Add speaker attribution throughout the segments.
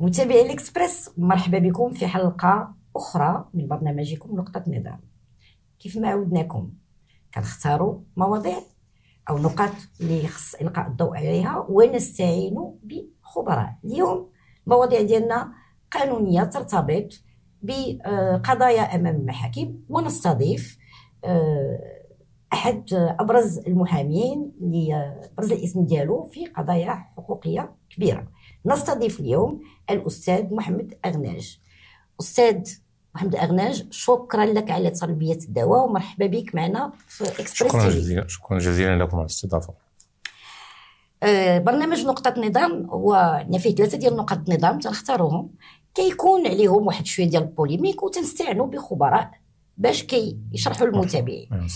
Speaker 1: متابعي الاكسبريس مرحبا بكم في حلقه اخرى من برنامجكم نقطه نظام كيف ما عودناكم كنختاروا مواضيع او نقاط اللي خص القاء الضوء عليها ونستعين بخبراء اليوم المواضيع ديالنا قانونيه ترتبط بقضايا امام المحاكم ونستضيف آه، احد ابرز المحامين اللي آه، برز الاسم ديالو في قضايا حقوقيه كبيره نستضيف اليوم الأستاذ محمد أغناج أستاذ محمد أغناج شكرا لك على تلبية الدواء ومرحبا بك معنا في إكسبريس شكرا جزيلا
Speaker 2: شكرا جزيلا لكم على الاستضافة
Speaker 1: آه برنامج نقطة نظام هو فيه ثلاثة ديال نقط نظام تنختاروهم كيكون عليهم واحد شويه ديال البوليميك وتنستعنوا بخبراء باش كي يشرحوا للمتابعين أيوة،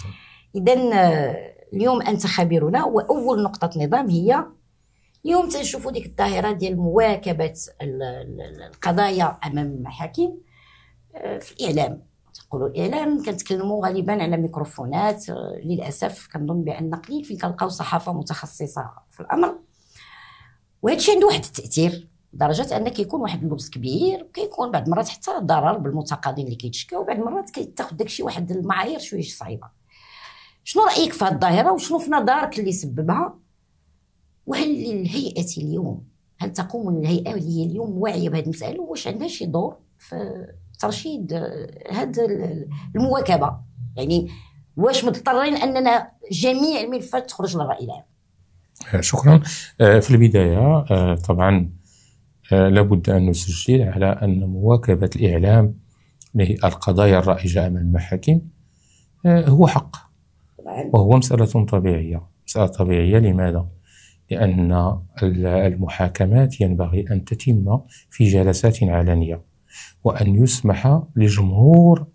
Speaker 1: اذا آه، اليوم انت خبيرنا واول نقطه نظام هي اليوم تنشوفوا ديك الظاهره ديال مواكبه القضايا امام المحاكم آه، في الاعلام تقولوا الاعلام كنتكلموا غالبا على ميكروفونات آه، للاسف كنظن بان قليل فين كنلقاو صحافه متخصصه في الامر وهذا الشيء عنده واحد التاثير لدرجه ان كيكون واحد اللبس كبير وكيكون بعض المرات حتى ضرر بالمتقاضين اللي كيتشكاو وبعض المرات كيتاخذ داكشي واحد المعايير شويه صعيبه شنو رايك في هذه الظاهره وشنو في نظرك اللي سببها وهل الهيئه اليوم هل تقوم الهيئه اللي هي اليوم واعيه بهذا المساله واش عندها شي دور في ترشيد هذا المواكبه يعني واش مضطرين اننا جميع الملفات تخرج للراي العام
Speaker 2: آه، شكرا آه، في البدايه آه، طبعا لابد ان نسجل على ان مواكبه الاعلام للقضايا الرائجه امام المحاكم هو حق وهو مساله طبيعيه مساله طبيعيه لماذا؟ لأن المحاكمات ينبغي أن تتم في جلسات علنية وأن يسمح لجمهور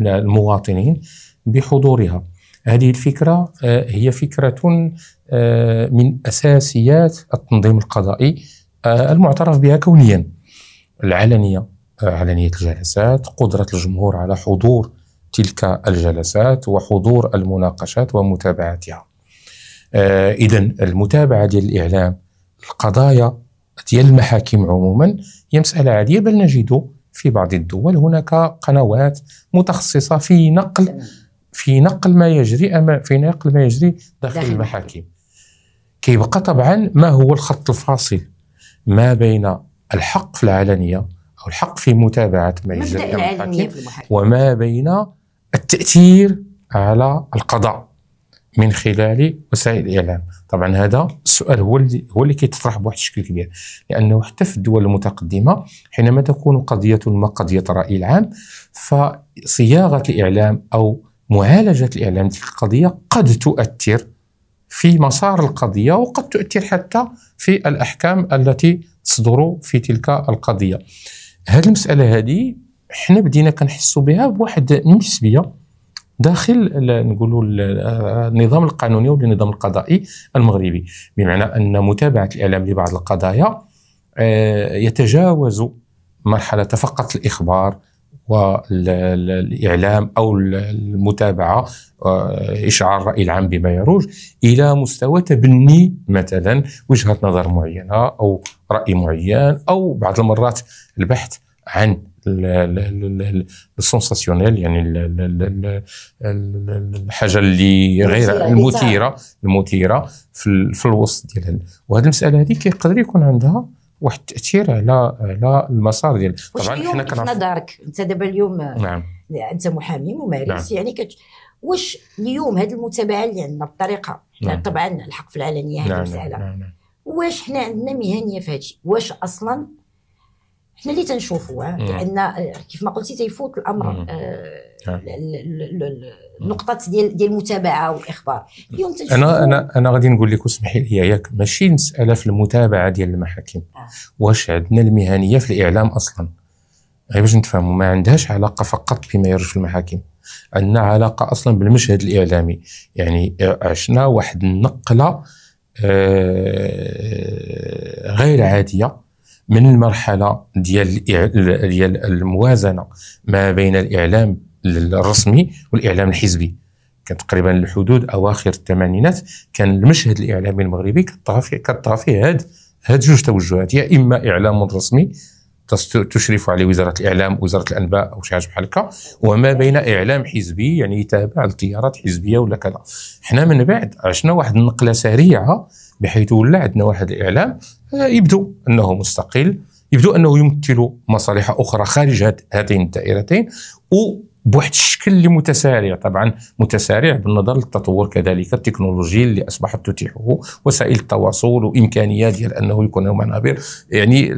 Speaker 2: المواطنين بحضورها هذه الفكرة آه، هي فكرة آه، من أساسيات التنظيم القضائي آه، المعترف بها كونيا العلنية علنية الجلسات قدرة الجمهور على حضور تلك الجلسات وحضور المناقشات ومتابعتها آه إذا المتابعة ديال الإعلام القضايا ديال المحاكم عموما هي مسألة عادية بل نجد في بعض الدول هناك قنوات متخصصة في نقل في نقل ما يجري أما في نقل ما يجري داخل المحاكم كيبقى طبعا ما هو الخط الفاصل ما بين الحق في العلنية أو الحق في متابعة ما يجري المحاكم وما بين التأثير على القضاء من خلال وسائل الاعلام طبعا هذا السؤال هو اللي هو اللي كيتطرح بواحد الشكل كبير لانه حتى في الدول المتقدمه حينما تكون قضيه ما قضيه الراي العام فصياغه الاعلام او معالجه الاعلام تلك القضيه قد تؤثر في مسار القضيه وقد تؤثر حتى في الاحكام التي تصدر في تلك القضيه هذه المساله هذه حنا بدينا كنحسوا بها بواحد النسبيه داخل نقولوا النظام القانوني ولا النظام القضائي المغربي بمعنى ان متابعه الاعلام لبعض القضايا آه، يتجاوز مرحله فقط الاخبار والاعلام او المتابعه آه، اشعار الراي العام بما يروج الى مستوى تبني مثلا وجهه نظر معينه او راي معين او بعض المرات البحث عن السنساسيونيل يعني الحاجه اللي غير المثيره المثيره في, في الوسط ديالها وهذه المساله هذه كيقدر يكون عندها واحد التاثير على على المسار ديال طبعا حنا كنعرف نظرك
Speaker 1: انت دابا اليوم نعم انت محامي ممارس نعم. يعني كت... واش اليوم هذه المتابعه اللي عندنا بالطريقه نعم. طبعا الحق في العلنيه هذه نعم. المساله نعم. نعم. واش حنا عندنا مهنيه في هذا واش اصلا حنا اللي تنشوفوه لان آه، كيف ما قلتي تيفوت الامر آه، نقطه ديال ديال المتابعه والاخبار اليوم انا انا
Speaker 2: انا غادي نقول لك اسمحي لي ياك ماشي مساله في المتابعه ديال المحاكم آه. واش عندنا المهنيه في الاعلام اصلا غير باش نتفاهموا ما عندهاش علاقه فقط بما في المحاكم عندنا علاقه اصلا بالمشهد الاعلامي يعني آه، عشنا واحد النقله آه غير عاديه من المرحله ديال ديال الموازنه ما بين الاعلام الرسمي والاعلام الحزبي كان تقريبا الحدود اواخر الثمانينات كان المشهد الاعلامي المغربي كطرى فيه فيه هاد هاد جوج توجهات يا اما اعلام رسمي تشرف عليه وزاره الاعلام وزاره الانباء او شي حاجه بحال هكا وما بين اعلام حزبي يعني يتابع التيارات حزبيه ولا كذا حنا من بعد عشنا واحد النقله سريعه بحيث ولا عندنا واحد الاعلام آه، يبدو انه مستقل يبدو انه يمثل مصالح اخرى خارج هاتين الدائرتين بواحد الشكل اللي متسارع طبعا متسارع بالنظر للتطور كذلك التكنولوجي اللي اصبحت تتيحه وسائل التواصل وامكانيات ديال انه يكون منابر يعني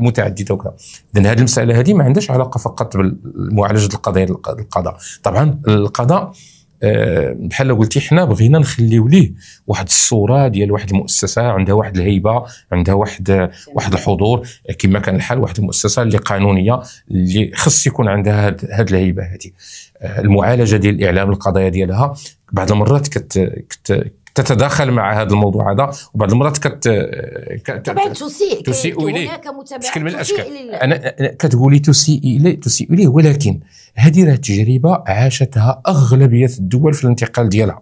Speaker 2: متعدده وكذا اذا هذه المساله هذه ما عندهاش علاقه فقط بمعالجه القضايا القضاء طبعا القضاء آه، بحال قلتي حنا بغينا نخليو ليه واحد الصوره ديال واحد المؤسسه عندها واحد الهيبه عندها واحد واحد الحضور كما كان الحال واحد المؤسسه اللي قانونيه اللي خص يكون عندها هاد الهيبه هذه آه، المعالجه ديال الاعلام القضايا ديالها بعض المرات كت, كت تتداخل مع هذا الموضوع هذا وبعض المرات كت طبعا
Speaker 1: تسيء تسيء اليه بشكل من الاشكال انا
Speaker 2: كتقولي تسيء اليه تسيء اليه ولكن هذه راه تجربه عاشتها اغلبيه الدول في الانتقال ديالها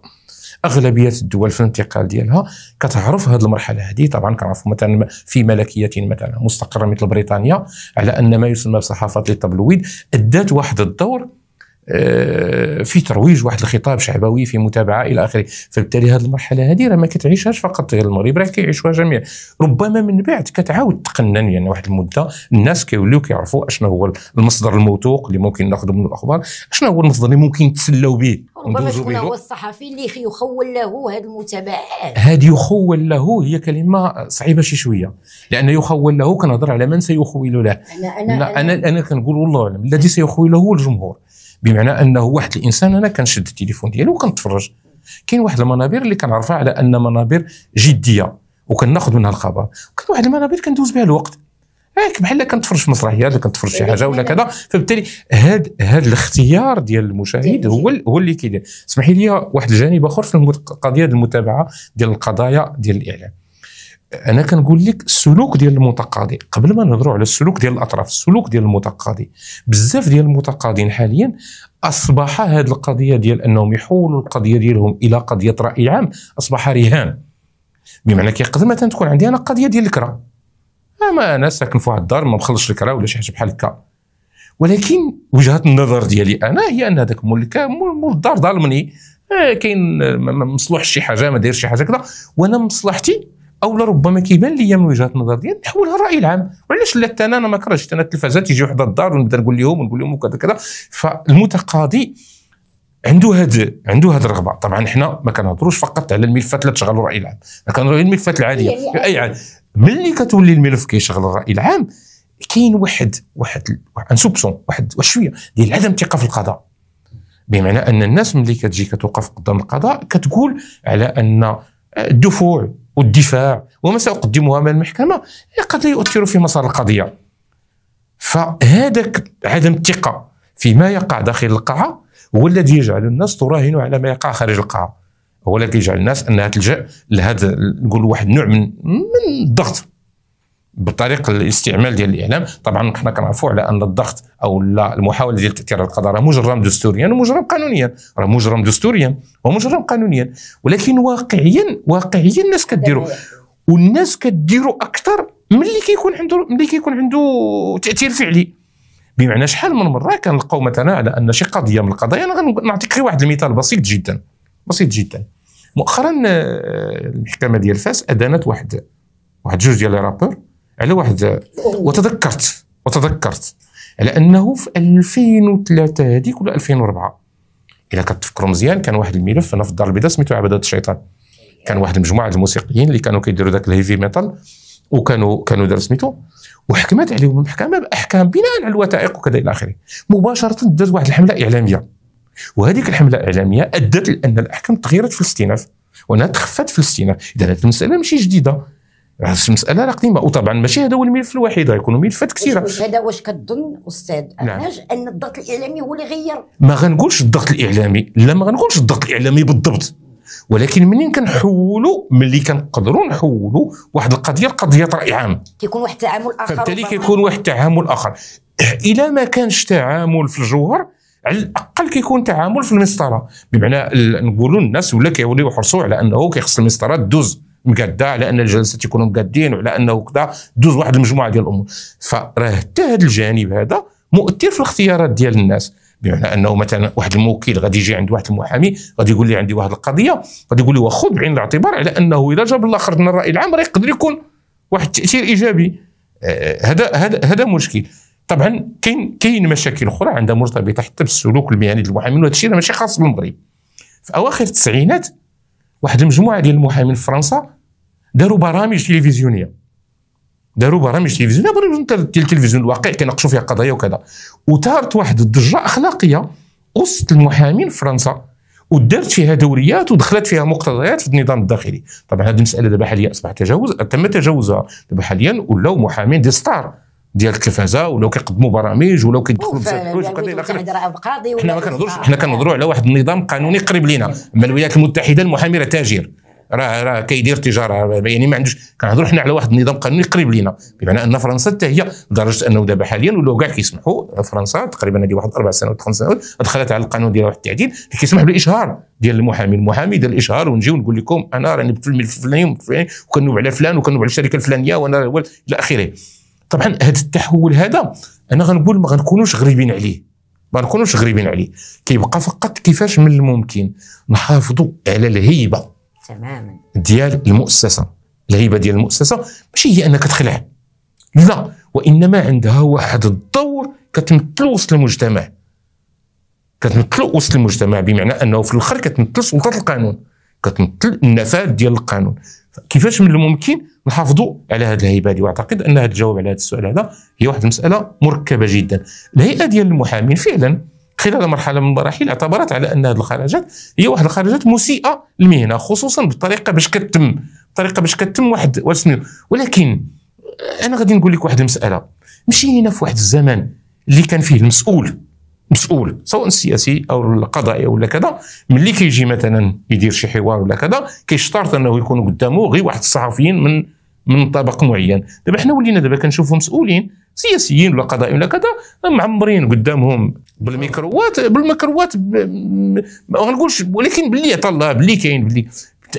Speaker 2: اغلبيه الدول في الانتقال ديالها كتعرف هذه المرحله هذه طبعا كنعرفوا مثلا في ملكيه مثلا مستقره مثل بريطانيا على ان ما يسمى بصحافه للتبلويد ادات واحد الدور آه، في ترويج واحد الخطاب شعبوي في متابعه الى اخره فبالتالي هذه المرحله هذه راه ما كتعيشهاش فقط غير المغرب راه كيعيشوها جميع ربما من بعد كتعاود تقنن يعني واحد المده الناس كيوليو كيعرفوا اشنو هو المصدر الموثوق اللي ممكن ناخذ منه الاخبار اشنو هو المصدر اللي ممكن تسلوا به ربما تكون هو
Speaker 1: الصحفي اللي يخول له هذه المتابعات هذه يخول
Speaker 2: له هي كلمه صعيبه شي شويه لان يخول له كنهضر على من سيخول له انا انا انا, أنا, أنا كنقول والله اعلم الذي سيخول له هو الجمهور بمعنى انه واحد الانسان انا كنشد التليفون ديالي وكنتفرج كاين واحد المنابر اللي كنعرفها على ان منابر جديه وكناخذ منها الخبر كاين واحد المنابر كندوز بها الوقت هيك بحال كنتفرج في مسرحيه ولا كنتفرج شي حاجه ولا كذا فبالتالي هذا هذا الاختيار ديال المشاهد هو هو اللي كيدير اسمحي لي واحد الجانب اخر في القضيه ديال المتابعه ديال القضايا ديال الاعلام انا كنقول لك السلوك ديال المتقاضي قبل ما نهضروا على السلوك ديال الاطراف السلوك ديال المتقاضي بزاف ديال المتقاضين حاليا اصبح هذه القضيه ديال انهم يحولوا القضيه ديالهم الى قضيه راي عام اصبح رهان بمعنى كيقدر مثلا تكون عندي انا قضيه ديال الكرا اما انا ساكن في واحد الدار ما مخلصش الكرا ولا شي حاجه بحال هكا ولكن وجهه النظر ديالي انا هي ان هذاك مول مول الدار ظالمني آه، كاين ما مصلوحش شي حاجه ما داير شي حاجه كذا وانا مصلحتي او لربما كيبان لي من وجهه النظر ديالي نحولها الراي العام وعلاش لا انا ما كرهتش انا التلفازه تيجي وحده الدار ونبدا نقول لهم ونقول لهم وكذا كذا فالمتقاضي عنده هاد عنده هاد الرغبه طبعا حنا ما كنهضروش فقط على الملفات اللي تشغل الراي العام كنهضروا على الملفات في يعني- يعني- اي عام ملي كتولي الملف كيشغل الراي العام كاين واحد واحد ان سوبسون واحد شويه ديال عدم الثقه في القضاء بمعنى ان الناس ملي كتجي كتوقف قدام القضاء كتقول على ان الدفوع والدفاع وما سأقدمه أمام المحكمة إيه، قد لا يؤثر في مسار القضية فهذاك عدم الثقة فيما يقع داخل القاعة هو الذي يجعل الناس تراهن على ما يقع خارج القاعة هو الذي يجعل الناس أنها تلجأ لهذا نقول واحد النوع من من الضغط بطريق الاستعمال ديال الاعلام طبعا حنا كنعرفوا على ان الضغط او المحاوله ديال تاثير على القضاء راه مجرم دستوريا ومجرم قانونيا راه مجرم دستوريا ومجرم قانونيا ولكن واقعيا واقعيا الناس كديروا والناس كديروا اكثر ملي كيكون عنده ملي كيكون عنده تاثير فعلي بمعنى شحال من مره كنلقاو مثلا على ان شي قضيه من القضايا انا غنعطيك غير واحد المثال بسيط جدا بسيط جدا مؤخرا آه، المحكمه ديال فاس ادانت واحد واحد جوج ديال لي رابور على واحد وتذكرت وتذكرت على انه في 2003 هذيك ولا 2004 الا كتفكروا مزيان كان واحد الملف هنا في الدار البيضاء سميتو عباده الشيطان كان واحد المجموعه الموسيقيين اللي كانوا كيديروا ذاك الهيفي ميتال وكانوا كانوا دار سميتو وحكمت عليهم المحكمه باحكام بناء على الوثائق وكذا الى اخره مباشره دارت واحد الحمله اعلاميه وهذيك الحمله الاعلاميه ادت لان الاحكام تغيرت في الاستئناف وانها تخفت في الاستئناف اذا المساله ماشي جديده المساله راه قديمه وطبعا ماشي هذا هو الملف الوحيد غيكونوا ملفات كثيره
Speaker 1: هذا واش كظن استاذ علاج نعم. ان الضغط الاعلامي هو اللي غير
Speaker 2: ما غنقولش الضغط الاعلامي لا ما غنقولش الضغط الاعلامي بالضبط ولكن منين كنحولوا ملي كنقدروا نحولوا واحد القضيه لقضيه راي عام
Speaker 1: كيكون واحد التعامل اخر فبالتالي كيكون واحد
Speaker 2: التعامل اخر الى ما كانش تعامل في الجوهر على الاقل كيكون تعامل في المسطره بمعنى نقولوا الناس ولا كيوليو يحرصوا على انه كيخص المسطره دوز مقاده على ان الجلسه تيكونوا مقادين وعلى انه كذا دوز واحد المجموعه ديال الامور فراه حتى هذا الجانب هذا مؤثر في الاختيارات ديال الناس بمعنى انه مثلا واحد الموكل غادي يجي عند واحد المحامي غادي يقول لي عندي واحد القضيه غادي يقول لي خذ بعين الاعتبار على انه الى جاب الله خرجنا الراي العام راه يقدر يكون واحد التاثير ايجابي آه، آه، هذا هذا هذا مشكل طبعا كاين كاين مشاكل اخرى عندها مرتبطه حتى بالسلوك المهني للمحامين وهذا الشيء ماشي خاص بالمغرب في اواخر التسعينات واحد المجموعه ديال المحامين في فرنسا داروا برامج تلفزيونيه داروا برامج تلفزيونيه برامج التلفزيون الواقع كيناقشوا فيها قضايا وكذا وثارت واحد الضجه اخلاقيه وسط المحامين في فرنسا ودارت فيها دوريات ودخلت فيها مقتضيات في النظام الداخلي طبعا هذه المساله دابا حاليا اصبح تجاوز تم تجاوزها دابا حاليا ولاو محامين دي ستار ديال التلفازه ولاو كيقدموا برامج ولاو كيدخلوا في
Speaker 1: الحوايج وكذا الى اخره حنا ما كنهضروش
Speaker 2: حنا كنهضروا على واحد النظام قانوني قريب لينا من الولايات المتحده المحامي راه تاجر راه راه كيدير تجاره يعني ما عندوش كنهضروا حنا على واحد النظام قانوني قريب لينا بمعنى ان فرنسا حتى هي لدرجه انه دابا حاليا ولاو كاع كيسمحوا فرنسا تقريبا هذه واحد اربع سنوات خمس سنوات دخلت على القانون ديال واحد التعديل اللي كيسمح بالاشهار ديال المحامي المحامي ديال الاشهار ونجي ونقول لكم انا راني في فلان يوم وكنوب على فلان وكنوب على الشركه الفلانيه وانا الى اخره طبعا هذا التحول هذا انا غنقول ما غنكونوش غريبين عليه ما نكونوش غريبين عليه كيبقى فقط كيفاش من الممكن نحافظوا على الهيبه تماما ديال المؤسسه الهيبه ديال المؤسسه ماشي هي انك تخلع لا وانما عندها واحد الدور كتمثلو وسط المجتمع كتمثلو وسط المجتمع بمعنى انه في الاخر كتمثل سلطه القانون كتمثل النفاذ ديال القانون كيفاش من الممكن نحافظوا على هذه الهيبه هذه واعتقد ان هذا الجواب على هذا السؤال هذا هي واحد المساله مركبه جدا الهيئه ديال المحامين فعلا خلال مرحله من المراحل اعتبرت على ان هذه الخرجات هي واحد الخرجات مسيئه للمهنه خصوصا بالطريقه باش كتم الطريقه باش كتم واحد ولكن انا غادي نقول لك واحد المساله مشينا في واحد الزمان اللي كان فيه المسؤول مسؤول سواء السياسي او القضائي ولا كذا ملي كيجي مثلا يدير شي حوار ولا كذا كيشترط انه يكون قدامه غير واحد الصحفيين من من طبق معين دابا حنا ولينا دابا كنشوفوا مسؤولين سياسيين ولا قضائيين ولا كذا معمرين قدامهم بالميكروات بالميكروات ما غنقولش ولكن باللي عطى الله باللي كاين باللي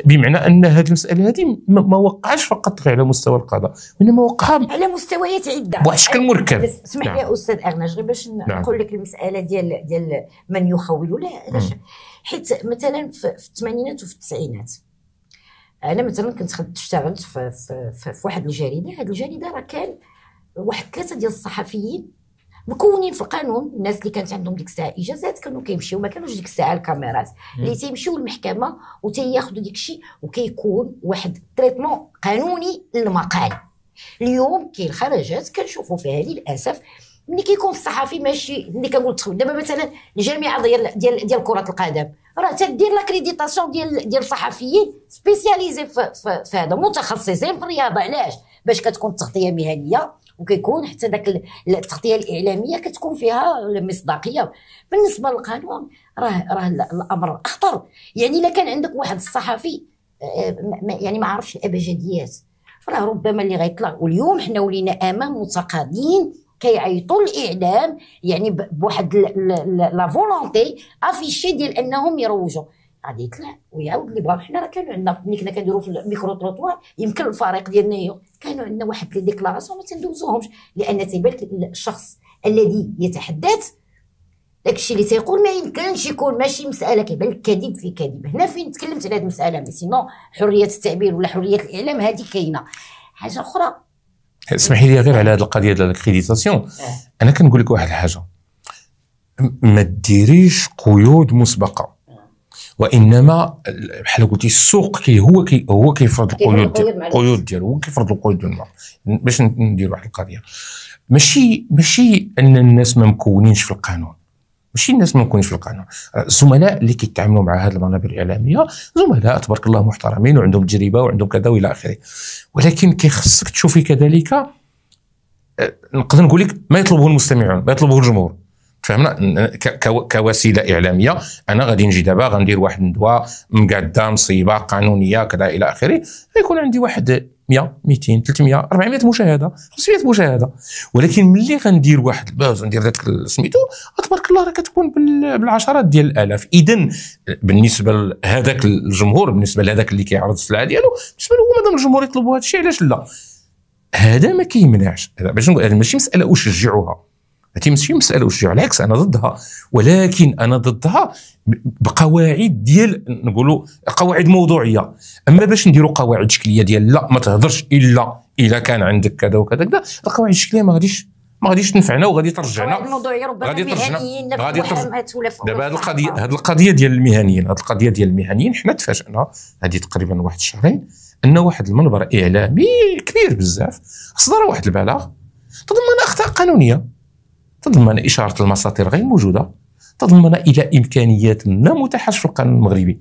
Speaker 2: بمعنى ان هذه المساله هذه ما وقعش فقط غير على مستوى القضاء وانما وقع
Speaker 1: على مستويات عده بواحد الشكل مركب اسمح لي نعم. استاذ اغناج غير باش نعم. نقول لك المساله ديال ديال من يخول لا حيت مثلا في الثمانينات وفي التسعينات انا مثلا كنت اشتغلت في, في, في, في واحد الجريده هذه الجريده راه كان واحد ثلاثه ديال الصحفيين مكونين في القانون الناس اللي كانت عندهم ديك الساعه اجازات كانوا كيمشيو ما كانوش ديك الساعه الكاميرات اللي تيمشيو للمحكمه وتياخذوا ديك الشيء وكيكون واحد تريتمون قانوني للمقال اليوم كاين خرجات كنشوفوا فيها للاسف ملي كيكون الصحفي ماشي ملي كنقول تخوت دابا مثلا الجامعه ديال ديال ديال كره القدم راه تدير لاكريديتاسيون ديال ديال الصحفيين سبيسياليزي في, في, في هذا متخصصين في الرياضه علاش باش كتكون التغطيه مهنيه وكيكون حتى داك التغطيه الاعلاميه كتكون فيها المصداقيه بالنسبه للقانون راه راه الامر اخطر يعني الا كان عندك واحد الصحفي آه، يعني ما عرفش الابجديات راه ربما اللي غيطلع واليوم حنا ولينا امام متقاضيين كيعيطوا الاعلام يعني بواحد لا فولونتي افيشي ديال انهم يروجوا غادي يطلع ويعاود اللي بغاو حنا راه كانوا عندنا ملي كنا كنديروا في الميكرو تروطوار يمكن الفريق ديالنا كانوا عندنا واحد لي ديكلاراسيون ما تندوزوهمش لان تيبان الشخص الذي يتحدث داكشي اللي تيقول ما يمكنش يكون ماشي مساله كيبان لك كذب في كذب هنا فين تكلمت على هذه المساله مي سينو حريه التعبير ولا حريه الاعلام هذه كاينه حاجه اخرى
Speaker 2: اسمحي لي غير على هذه القضيه ديال الكريديتاسيون آه. انا كنقول لك واحد الحاجه ما ديريش قيود مسبقه وانما بحال قلتي السوق كي هو كي هو كيفرض القيود ديالو القيود ديالو هو كيفرض القيود ديالو باش ندير واحد القضيه ماشي ماشي ان الناس ما مكونينش في القانون ماشي الناس ما يكونوش في القانون الزملاء اللي كيتعاملوا مع هذه المنابر الاعلاميه زملاء تبارك الله محترمين وعندهم تجربه وعندهم كذا والى اخره ولكن كيخصك تشوفي كذلك آه، نقدر نقول لك ما يطلبه المستمعون ما يطلبه الجمهور فهمنا كوسيله اعلاميه انا غادي نجي دابا غندير واحد الندوه مقاده مصيبه قانونيه كذا الى اخره يكون عندي واحد 100 200 300 400 مشاهده 500 مشاهده ولكن ملي غندير واحد الباز ندير ذاك سميتو تبارك الله راه كتكون بالعشرات ديال الالاف اذا بالنسبه لهذاك الجمهور بالنسبه لهذاك اللي كيعرض السلعه ديالو بالنسبه له مادام الجمهور يطلبوا هذا الشيء علاش لا هذا ما كيمنعش باش نقول ماشي مساله اشجعها هاتي ماشي مساله وشجع العكس انا ضدها ولكن انا ضدها بقواعد ديال نقولوا قواعد موضوعيه اما باش نديروا قواعد شكليه ديال لا ما تهضرش الا الا كان عندك كذا وكذا كذا القواعد الشكليه ما غاديش ما غاديش تنفعنا وغادي ترجعنا
Speaker 1: غادي ترجعنا غادي ترجعنا دابا
Speaker 2: هذه القضيه هذه القضيه ديال المهنيين هذه القضيه ديال المهنيين حنا تفاجئنا هذه تقريبا واحد الشهرين ان واحد المنبر اعلامي كبير بزاف صدر واحد البلاغ تضمن اخطاء قانونيه تضمن إشارة المساطير غير موجودة تضمن إلى إمكانيات ما متاحه في القانون المغربي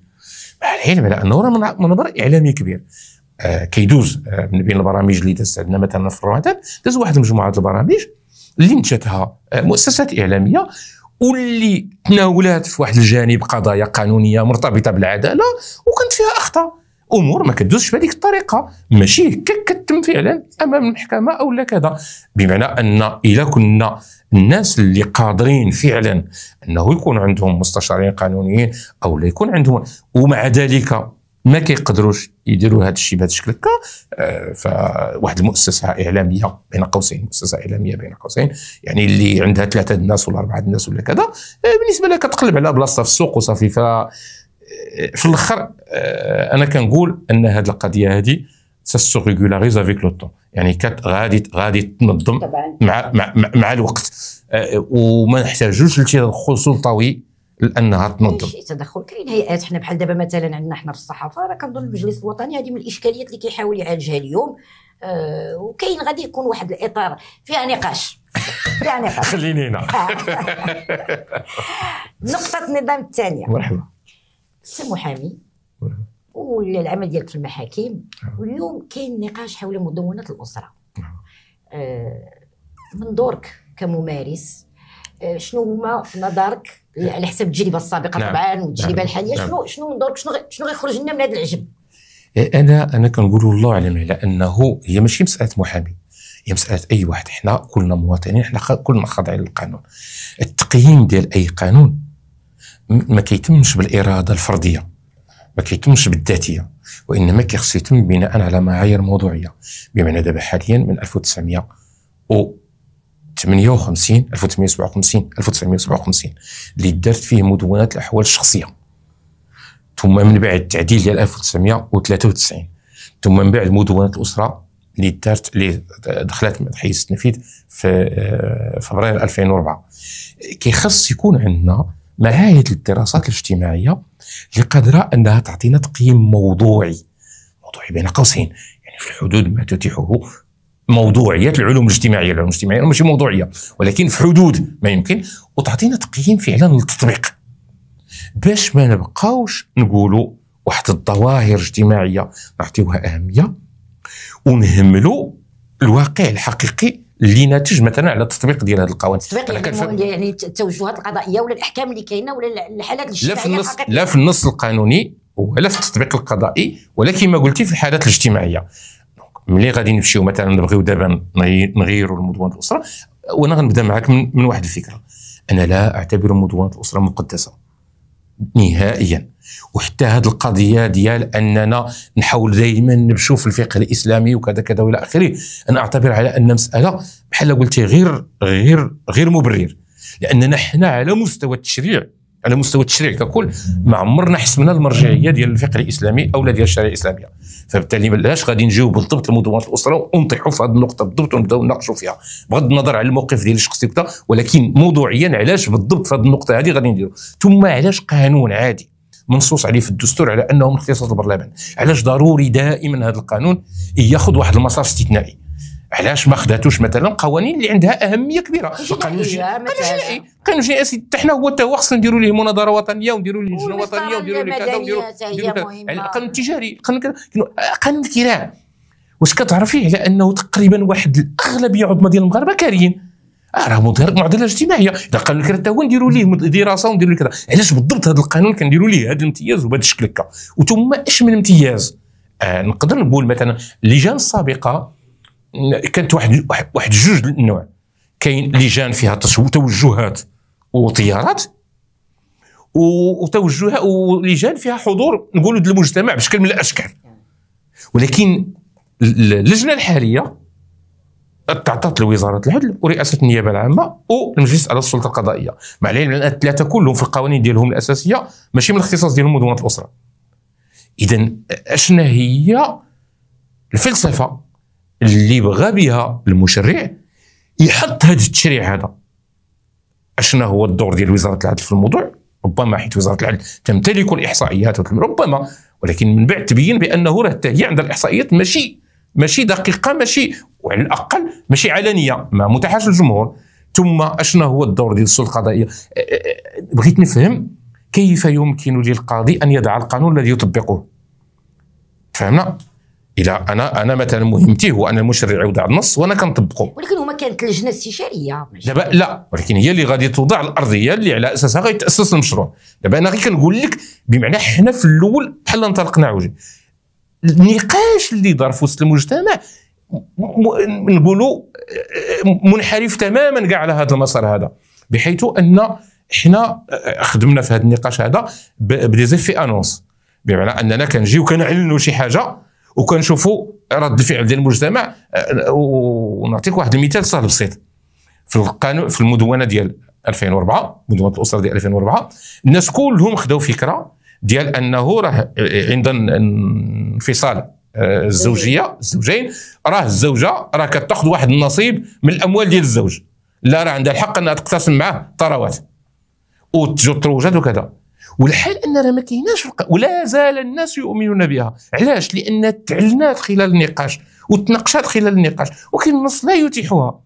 Speaker 2: مع العلم على أنه راه منبر إعلامي كبير آه كيدوز آه من بين البرامج اللي دازت عندنا مثلا في رمضان داز واحد المجموعه البرامج اللي نتجتها آه مؤسسات اعلاميه واللي تناولات في واحد الجانب قضايا قانونيه مرتبطه بالعداله وكانت فيها اخطاء امور ما كدوزش بهذيك الطريقه ماشي هكا كتم فعلا امام المحكمه او لا كذا بمعنى ان الا كنا الناس اللي قادرين فعلا انه يكون عندهم مستشارين قانونيين او لا يكون عندهم ومع ذلك ما كيقدروش يديروا هذا الشيء بهذا الشكل هكا آه، فواحد المؤسسه اعلاميه بين قوسين مؤسسه اعلاميه بين قوسين يعني اللي عندها ثلاثه الناس ولا اربعه الناس ولا كذا آه، بالنسبه لها كتقلب على بلاصتها في السوق وصافي ف آه، في الاخر انا كنقول ان هذه القضيه هذه سيستغيغولاريز افيك لو طون يعني كات غادي غادي تنظم مع, مع مع الوقت آه، وما نحتاجوش لتدخل سلطوي لانها تنظم ماشي
Speaker 1: تدخل كاين هيئات حنا بحال دابا مثلا عندنا حنا في الصحافه راه كنظن المجلس الوطني هذه من الاشكاليات اللي كيحاول يعالجها اليوم أه وكاين غادي يكون واحد الاطار فيها نقاش فيها
Speaker 2: نقاش خليني هنا آه.
Speaker 1: نقطه النظام الثانيه مرحبا انت محامي ديالك في المحاكم آه. واليوم كاين نقاش حول مدونات الاسره آه. آه من دورك كممارس آه شنو هما في نظرك آه. على حسب التجربه السابقه نعم. طبعا والتجربه نعم. الحاليه نعم. شنو شنو من دورك شنو غيخرج لنا من هذا العجب
Speaker 2: إيه، انا انا كنقول الله اعلم على انه هي ماشي مساله محامي هي مساله اي واحد حنا كلنا مواطنين حنا كلنا خاضعين للقانون التقييم ديال اي قانون ما كيتمش بالاراده الفرديه ما كيتمش بالذاتيه وانما كيخص يتم بناء على معايير موضوعيه بمعنى دابا حاليا من 1900 و 58 1957 1957 اللي دارت فيه مدونات الاحوال الشخصيه ثم من بعد التعديل ديال 1993 ثم من بعد مدونات الاسره اللي دارت اللي دخلت حيز التنفيذ في آه، فبراير 2004 كيخص يكون عندنا معاهد للدراسات الاجتماعيه لقدر انها تعطينا تقييم موضوعي موضوعي بين قوسين يعني في الحدود ما تتيحه موضوعيه العلوم الاجتماعيه، العلوم الاجتماعيه ماشي موضوعيه ولكن في حدود ما يمكن وتعطينا تقييم فعلا للتطبيق باش ما نبقاوش نقولوا واحد الظواهر اجتماعيه نعطيوها اهميه ونهملوا الواقع الحقيقي اللي ناتج مثلا على التطبيق ديال هذه القوانين التطبيق يعني,
Speaker 1: يعني التوجهات القضائيه ولا الاحكام اللي كاينه ولا الحالات الاجتماعيه لا في النص لا في
Speaker 2: النص القانوني ولا في التطبيق القضائي ولا كما قلتي في الحالات الاجتماعيه ملي غادي نمشيو مثلا نبغيو دابا نغيروا المدونه الاسره وانا غنبدا معك من, من واحد الفكره انا لا اعتبر مدونه الاسره مقدسه نهائيا وحتى هذه القضيه ديال اننا نحاول دائما نمشوا في الفقه الاسلامي وكذا كذا والى اخره انا اعتبر على ان مساله بحال قلتي غير غير غير مبرر لاننا حنا على مستوى التشريع على مستوى التشريع ككل ما عمرنا حسبنا المرجعيه ديال الفقه الاسلامي او ديال الشريعه الاسلاميه فبالتالي علاش غادي نجيو بالضبط لمدونه الاسره ونطيحوا في هذه النقطه بالضبط ونبداو نناقشوا فيها بغض النظر على الموقف ديال الشخص ولكن موضوعيا علاش بالضبط في هذه النقطه هذه غادي نديرو ثم علاش قانون عادي منصوص عليه في الدستور على انه من اختصاص البرلمان علاش ضروري دائما هذا القانون ياخذ واحد المسار استثنائي علاش ما خداتوش مثلا قوانين اللي عندها اهميه كبيره القانون الجنائي القانون الجنائي حتى حنا هو تا هو خصنا نديروا ليه مناظره وطنيه ونديروا ليه لجنه وطنيه ونديروا ليه كذا ونديروا القانون التجاري يعني قانون الكراع واش كتعرفي على انه تقريبا واحد الاغلبيه عظمى ديال المغاربه كاريين آه، راه راه معضله اجتماعيه اذا قانون الكراع حتى هو نديروا ليه دراسه ونديروا ليه كذا علاش بالضبط هذا القانون كنديروا ليه هذا الامتياز وبهذا الشكل هكا وثم اش من امتياز آه نقدر نقول مثلا اللجان السابقه كانت واحد واحد جوج النوع كاين لجان فيها توجهات وطيارات وتوجهها ولجان فيها حضور نقولوا للمجتمع بشكل من الاشكال ولكن اللجنه الحاليه تعطات لوزاره العدل ورئاسه النيابه العامه والمجلس على السلطه القضائيه مع العلم ان الثلاثه كلهم في القوانين ديالهم الاساسيه ماشي من الاختصاص ديالهم مدونه الاسره اذا اشنا هي الفلسفه اللي بغى بها المشرع يحط هذا التشريع هذا اشنا هو الدور ديال وزاره العدل في الموضوع ربما حيت وزاره العدل تمتلك الاحصائيات ربما ولكن من بعد تبين بانه راه هي عندها الاحصائيات ماشي ماشي دقيقه ماشي وعلى الاقل ماشي علنيه ما متاحش للجمهور ثم اشنا هو الدور ديال السلطه القضائيه بغيت نفهم كيف يمكن للقاضي ان يضع القانون الذي يطبقه فهمنا الى انا انا مثلا مهمتي هو ان المشرع يوضع النص وانا كنطبقه
Speaker 1: ولكن هما كانت لجنه استشاريه
Speaker 2: دابا لا ولكن هي اللي غادي توضع الارضيه اللي على اساسها غيتاسس المشروع دابا انا غير كنقول لك بمعنى حنا في الاول بحال انطلقنا عوجي النقاش اللي دار في وسط المجتمع نقولوا منحرف تماما كاع على هذا المسار هذا بحيث ان حنا آه، خدمنا في هذا النقاش هذا بديزيفي انونس بمعنى اننا كنجيو كنعلنوا شي حاجه وكنشوفوا رد الفعل ديال المجتمع آه، ونعطيك واحد المثال سهل بسيط في القانون في المدونه ديال 2004 مدونه الاسره ديال 2004 الناس كلهم خداو فكره ديال انه راه آه، عند انفصال آه، الزوجيه الزوجين راه الزوجه راه كتاخذ واحد النصيب من الاموال ديال الزوج لا راه عندها الحق انها تقتسم معاه ثروات وتجو التروجات وكذا والحال ان راه ما كايناش ولا زال الناس يؤمنون بها علاش لان تعلنات خلال النقاش وتناقشات خلال النقاش ولكن النص لا يتيحها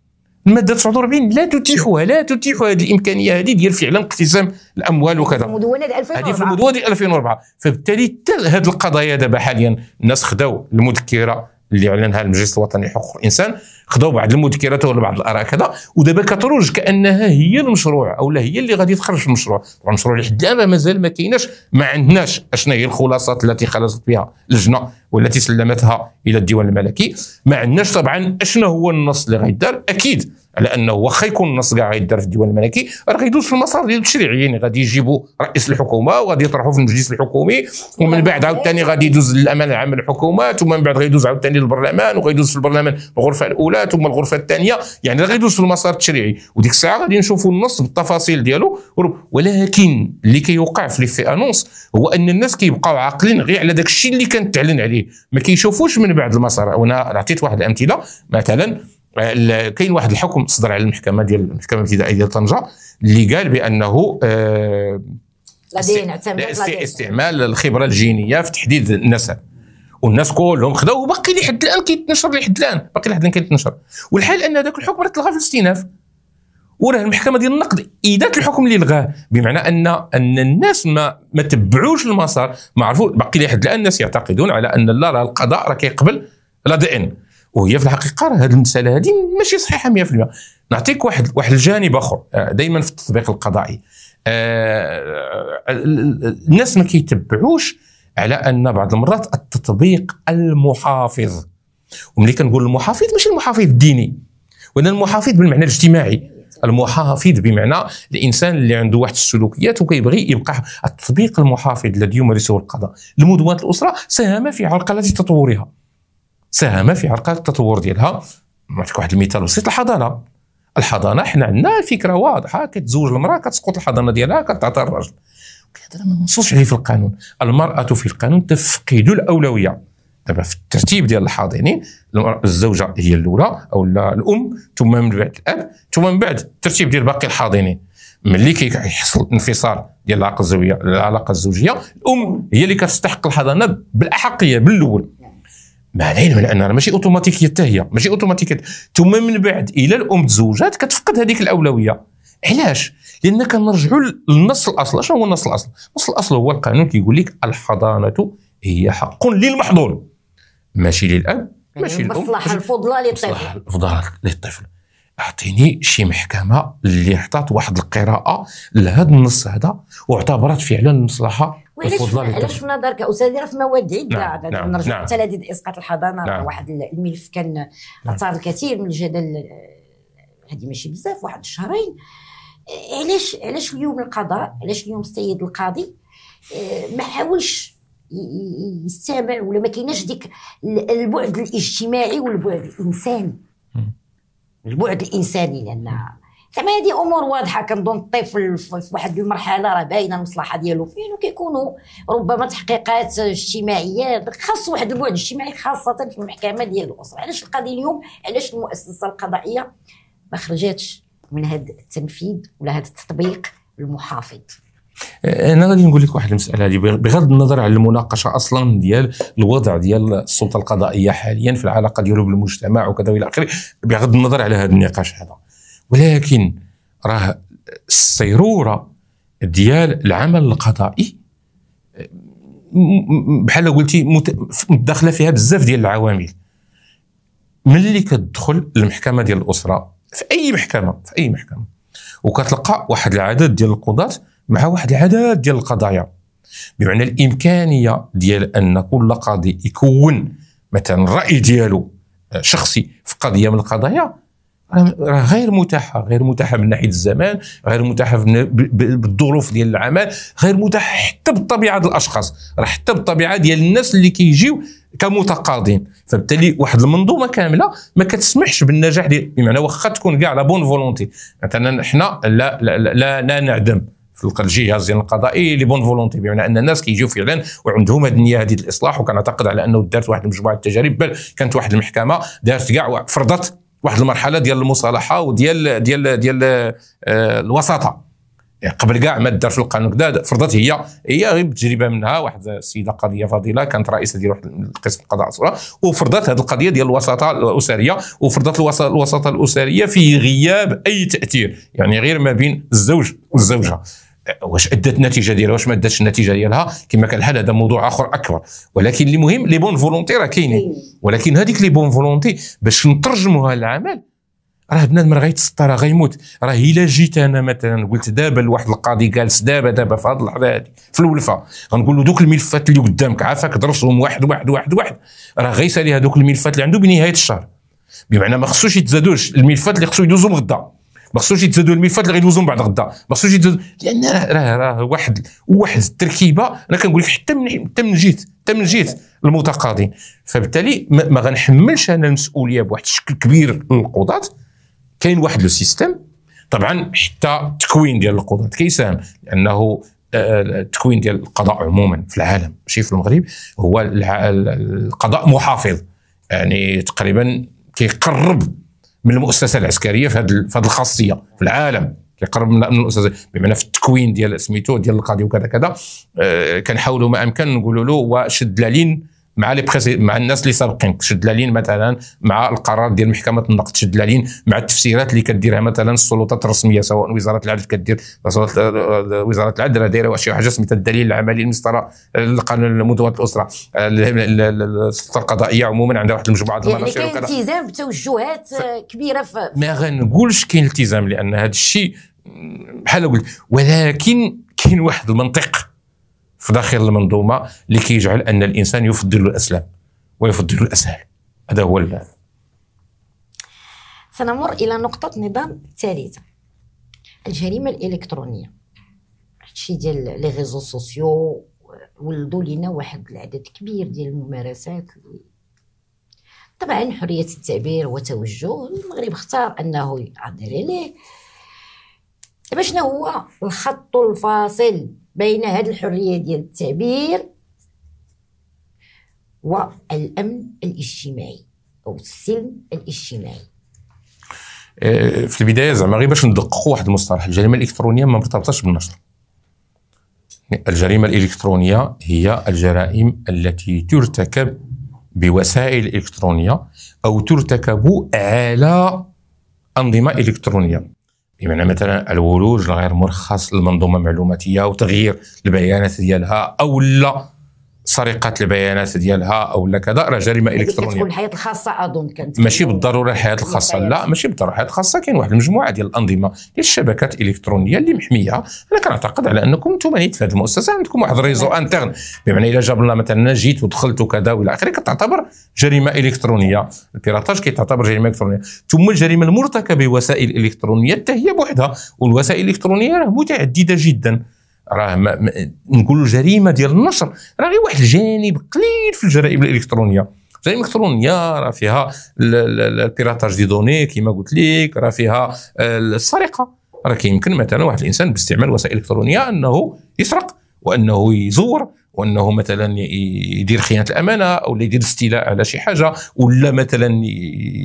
Speaker 2: الماده 49 لا تتيحها لا تتيح هذه الامكانيه هذه ديال فعلا اقتسام الاموال وكذا في المدونه
Speaker 1: 2004 هذه في المدونه ديال
Speaker 2: 2004 فبالتالي حتى هذه القضايا دابا حاليا الناس خداو المذكره اللي اعلنها المجلس الوطني لحقوق الانسان خذوا بعض المذكرات ولا بعض الاراء كذا ودابا كتروج كانها هي المشروع او لا هي اللي غادي تخرج في المشروع طبعا المشروع لحد الان مازال ما كايناش ما عندناش اشنا هي الخلاصات التي خلصت بها اللجنه والتي سلمتها الى الديوان الملكي ما عندناش طبعا اشنا هو النص اللي غيدار اكيد على انه واخا يكون النص كاع غيدار في الديوان الملكي راه غيدوز في المسار ديال يعني غادي يجيبوا رئيس الحكومه وغادي يطرحوا في المجلس الحكومي ومن بعد عاوتاني غادي يدوز للامانه العامه للحكومات ثم من بعد غيدوز عاوتاني للبرلمان وغيدوز في البرلمان الغرفه الاولى ثم الغرفه الثانيه يعني راه غيدوز في المسار التشريعي وديك الساعه غادي نشوفوا النص بالتفاصيل ديالو ولكن اللي كيوقع في لي في انونس هو ان الناس كيبقاو عاقلين غير على داك الشيء اللي كانت تعلن عليه ما كيشوفوش من بعد المسار وانا عطيت واحد الامثله مثلا كاين واحد الحكم صدر على المحكمه ديال المحكمه الابتدائيه ديال طنجه اللي قال بانه آه،
Speaker 1: استعمال
Speaker 2: الخبره الجينيه في تحديد النسب والناس كلهم خداوه وباقي لحد الان كيتنشر لحد الان باقي لحد الان كيتنشر والحال ان هذاك الحكم راه تلغى في الاستئناف وراه المحكمه ديال النقد ايدات الحكم اللي لغاه بمعنى ان ان الناس ما ما تبعوش المسار ما عرفوا باقي لحد الان الناس يعتقدون على ان لا راه القضاء راه كيقبل لا دي ان وهي في الحقيقه راه هذه المساله هذه ماشي صحيحه 100% نعطيك واحد واحد الجانب اخر آه، دائما في التطبيق القضائي آه، آه، الناس ما كيتبعوش على ان بعض المرات التطبيق المحافظ وملي كنقول المحافظ ماشي المحافظ الديني وان المحافظ بالمعنى الاجتماعي المحافظ بمعنى الانسان اللي عنده واحد السلوكيات وكيبغي يبقى التطبيق المحافظ الذي يمارسه القضاء لمدونة الاسره ساهم في عرقله تطورها ساهم في عرقله التطور ديالها نعطيك واحد المثال بسيط الحضانه الحضانه حنا عندنا الفكره واضحه كتزوج المراه كتسقط الحضانه ديالها كتعطى الراجل هذا ما منصوص عليه في القانون المراه في القانون تفقد الاولويه دابا في الترتيب ديال الحاضنين الزوجه هي الاولى او الام ثم من بعد الاب ثم من بعد الترتيب ديال باقي الحاضنين ملي كيحصل انفصال ديال العلاقه الزوجيه العلاقه الزوجيه الام هي اللي كتستحق الحضانه بالاحقيه بالاول مع العلم الان راه ماشي اوتوماتيك حتى هي ماشي اوتوماتيك ثم من بعد الى الام تزوجات كتفقد هذيك الاولويه علاش لان كنرجعوا للنص الاصل شنو هو النص الاصل النص الاصل هو القانون كيقول لك الحضانه هي حق للمحظور ماشي للاب ماشي للام المصلحه
Speaker 1: الفضلى للطفل المصلحه
Speaker 2: الفضلى للطفل اعطيني شي محكمه اللي عطات واحد القراءه لهذا النص هذا واعتبرت فعلا المصلحه وعلاش علاش في
Speaker 1: نظرك استاذ في مواد عده نعم. نعم. نرجع نعم. حتى نعم. اسقاط الحضانه نعم. واحد الملف كان نعم. اثار الكثير من الجدل آه، هذه ماشي بزاف واحد الشهرين آه، علاش علاش اليوم القضاء علاش اليوم السيد القاضي آه، ما حاولش يستمع ولا ما كايناش ديك البعد الاجتماعي والبعد الانساني البعد الانساني لان زعما هذه امور واضحه كنظن الطفل في واحد المرحله راه باينه المصلحه ديالو فين وكيكونوا ربما تحقيقات اجتماعيه خاص واحد البعد اجتماعي خاصه في المحكمه ديال الاسره علاش القضيه اليوم علاش المؤسسه القضائيه ما خرجتش من هذا التنفيذ ولا هذا التطبيق المحافظ
Speaker 2: أه، انا غادي نقول لك واحد المساله هذه بغض النظر على المناقشه اصلا ديال الوضع ديال السلطه القضائيه حاليا في العلاقه ديالو بالمجتمع وكذا والى اخره بغض النظر على هذا النقاش هذا ولكن راه السيروره ديال العمل القضائي بحال قلتي متداخله فيها بزاف ديال العوامل ملي كتدخل المحكمه ديال الاسره في اي محكمه في اي محكمه وكتلقى واحد العدد ديال القضاة مع واحد العدد ديال القضايا بمعنى الامكانيه ديال ان كل قاضي يكون مثلا الراي ديالو آه، شخصي في قضيه من القضايا راه غير متاحه غير متاحه من ناحيه الزمان غير متاحه بالظروف ديال العمل غير متاحه حتى بالطبيعه ديال الاشخاص راه حتى بالطبيعه ديال الناس اللي كيجيو كمتقاضين فبالتالي واحد المنظومه كامله ما كتسمحش بالنجاح ديال بمعنى واخا تكون كاع لا بون فولونتي مثلا حنا لا لا, لا, لا نعدم في الجهاز ديال القضائي لي بون فولونتي بمعنى ان الناس كيجيو فعلا وعندهم هذه النيه هذه الاصلاح وكنعتقد على انه دارت واحد المجموعه التجارب بل كانت واحد المحكمه دارت كاع فرضت واحد المرحله ديال المصالحه وديال ديال ديال آه، الوساطه يعني قبل كاع ما دار في القانون كذا فرضت هي هي غير بتجربه منها واحد السيده قاضيه فضيله كانت رئيسه ديال واحد القسم القضاء الاسره وفرضت هذه القضيه ديال الوساطه الاسريه وفرضت الوساطه الاسريه في غياب اي تاثير يعني غير ما بين الزوج والزوجه واش ادت النتيجه ديالها واش ما ادتش النتيجه ديالها كما كان الحال هذا موضوع اخر اكبر ولكن اللي مهم لي بون فولونتي راه كاينين ولكن هذيك لي بون فولونتي باش نترجموها للعمل راه بنادم راه غيتسطى راه غيموت راه الا جيت انا مثلا قلت دابا لواحد القاضي جالس دابا دابا في هذه اللحظه هذه في الولفه غنقول له دوك الملفات اللي قدامك عافاك درسهم واحد واحد واحد واحد راه غيسالي هذوك الملفات اللي عنده بنهايه الشهر بمعنى ما خصوش يتزادوش الملفات اللي خصو يدوزهم غدا ما خصوش يتزادوا الملفات اللي غيدوزو من بعد غدا ما خصوش يتزادوا لان راه راه راه واحد واحد التركيبه انا كنقول لك حتى من حتى من جيت حتى من جيت المتقاضي فبالتالي ما, ما غنحملش انا المسؤوليه بواحد الشكل كبير من القضاه كاين واحد لو سيستيم طبعا حتى التكوين ديال القضاه كيساهم لانه آه، آه، التكوين ديال القضاء عموما في العالم ماشي في المغرب هو القضاء محافظ يعني تقريبا كيقرب من المؤسسه العسكريه في هذه الخاصيه في العالم كيقرب من المؤسسه بمعنى في التكوين ديال سميتو ديال القضيه وكذا كذا أه كنحاولوا ما امكن نقولوا له هو شد لالين مع لي مع الناس اللي سابقين تشد لالين مثلا مع القرار ديال محكمه النقد تشد لالين مع التفسيرات اللي كديرها مثلا السلطات الرسميه سواء وزاره العدل كدير وزاره العدل راه دايره شي حاجه سميتها الدليل العملي المسطره القانون مدونة الاسره السلطه القضائيه عموما عندها واحد المجموعه ديال يعني المناصير يعني كاين التزام
Speaker 1: بتوجهات كبيره في
Speaker 2: ما غنقولش كاين التزام لان هذا الشيء بحال قلت ولكن كاين واحد المنطق في داخل المنظومه اللي كيجعل ان الانسان يفضل الاسلام ويفضل الاسهل هذا هو ال
Speaker 1: سنمر الى نقطه نظام ثالثه الجريمه الالكترونيه هادشي ديال لي ريزو سوسيو ولدوا لينا واحد العدد كبير ديال الممارسات طبعا حريه التعبير وتوجه المغرب اختار انه يعبر عليه دابا هو الخط الفاصل بين هذه الحريه ديال التعبير والامن الاجتماعي او السلم الاجتماعي
Speaker 2: آه، في البدايه زعما غير باش ندققوا واحد المصطلح الجريمه الالكترونيه ما مرتبطاش بالنشر يعني الجريمه الالكترونيه هي الجرائم التي ترتكب بوسائل الكترونيه او ترتكب على انظمه الكترونيه بمعنى مثلا الولوج الغير مرخص للمنظومه المعلوماتيه وتغيير البيانات ديالها او لا سرقه البيانات ديالها او لا كذا راه جريمه الكترونيه تكون
Speaker 1: الحياه الخاصه اظن كانت ماشي
Speaker 2: بالضروره الحياه الخاصه لا ماشي بالضروره الحياه الخاصه كاين واحد المجموعه ديال الانظمه ديال الشبكات الالكترونيه اللي محميه انا كنعتقد على انكم انتم في هذه المؤسسه عندكم واحد ريزو انترن بمعنى الا جاب لنا مثلا جيت ودخلت وكذا والى اخره كتعتبر جريمه الكترونيه البيراتاج كيتعتبر جريمه الكترونيه ثم الجريمه المرتكبه بوسائل الكترونيه حتى هي بوحدها والوسائل الالكترونيه راه متعدده جدا راه نقولوا جريمه ديال النشر راه غير واحد الجانب قليل في الجرائم الالكترونيه الجرائم الالكترونيه راه فيها البيراتاج دي دوني كما قلت لك راه فيها السرقه راه كيمكن مثلا واحد الانسان باستعمال وسائل الكترونيه انه يسرق وانه يزور وانه مثلا يدير خيانه الامانه او يدير استيلاء على شي حاجه ولا مثلا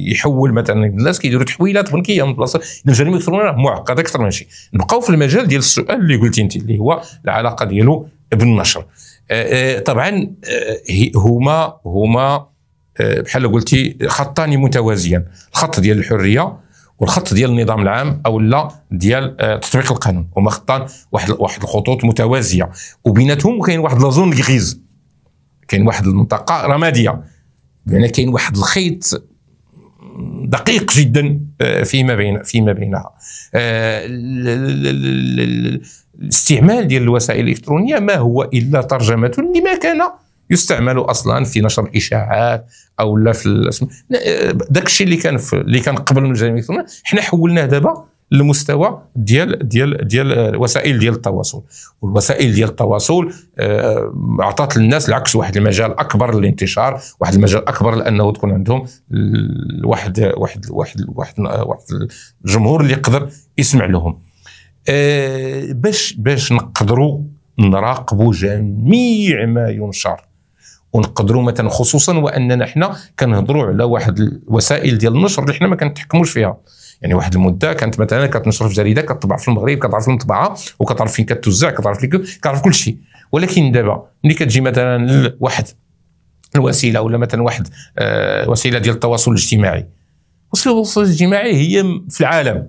Speaker 2: يحول مثلا الناس كيديروا تحويلات بنكيه من بلاصه المجال الالكتروني معقد اكثر من شيء نبقاو في المجال ديال السؤال اللي قلتي انت اللي هو العلاقه ديالو بالنشر آه، آه، طبعا آه، هما هما بحال قلتي خطان متوازيان الخط ديال الحريه والخط ديال النظام العام او لا ديال آه، تطبيق القانون هما خطان واحد واحد الخطوط متوازيه وبيناتهم كاين واحد لازون غريز كاين واحد المنطقه رماديه يعني كاين واحد الخيط دقيق جدا آه، فيما بين فيما بينها آه، الاستعمال ديال الوسائل الالكترونيه ما هو الا ترجمه لما كان يستعمل اصلا في نشر الاشاعات او لا في داك الشيء اللي كان في اللي كان قبل من الجريمه حنا حولناه دابا للمستوى ديال ديال ديال وسائل ديال التواصل والوسائل ديال التواصل آه، اعطت للناس العكس واحد المجال اكبر للانتشار واحد المجال اكبر لانه تكون عندهم واحد واحد واحد واحد, واحد الجمهور اللي يقدر يسمع لهم آه، باش باش نقدروا نراقبوا جميع ما ينشر ونقدروا مثلا خصوصا واننا حنا كنهضروا على واحد الوسائل ديال النشر اللي حنا ما كنتحكموش فيها يعني واحد المده كانت مثلا كتنشر في جريده كتطبع في المغرب كتعرف المطبعه وكتعرف فين كتوزع كتعرف كتعرف كل شيء ولكن دابا ملي كتجي مثلا لواحد الوسيله ولا مثلا واحد آه وسيله ديال التواصل الاجتماعي وسيله التواصل الاجتماعي هي في العالم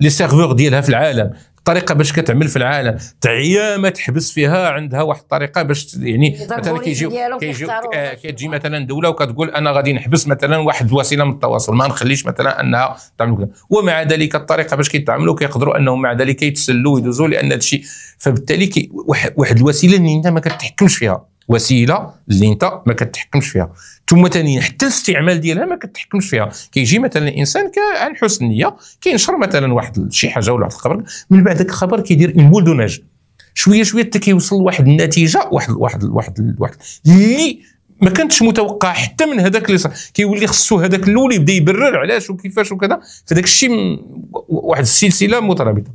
Speaker 2: لي سيرفور ديالها في العالم طريقه باش كتعمل في العالم تعيا ما تحبس فيها عندها واحد الطريقه باش يعني مثلا كيجيو كيجي آه، كتجي مثلا دوله وكتقول انا غادي نحبس مثلا واحد الوسيله من التواصل ما نخليش مثلا انها تعمل كذا ومع ذلك الطريقه باش كيتعاملوا كيقدروا انهم مع ذلك يتسلوا ويدوزوا لان هذا الشيء فبالتالي واحد الوسيله اللي انت ما كتحكمش فيها وسيله اللي انت ما كتحكمش فيها ثم ثانيا حتى الاستعمال ديالها ما كتحكمش فيها كيجي مثلا الانسان عن حسن نيه كينشر مثلا واحد شي حاجه ولا واحد الخبر من بعد ذاك الخبر كيدير المولدوناج شويه شويه حتى كيوصل لواحد النتيجه واحد واحد واحد واحد اللي ما كانتش متوقعه حتى من هذاك اللي صار كيولي خصو هذاك الاول يبدا يبرر علاش وكيفاش وكذا فداك الشيء واحد السلسله مترابطه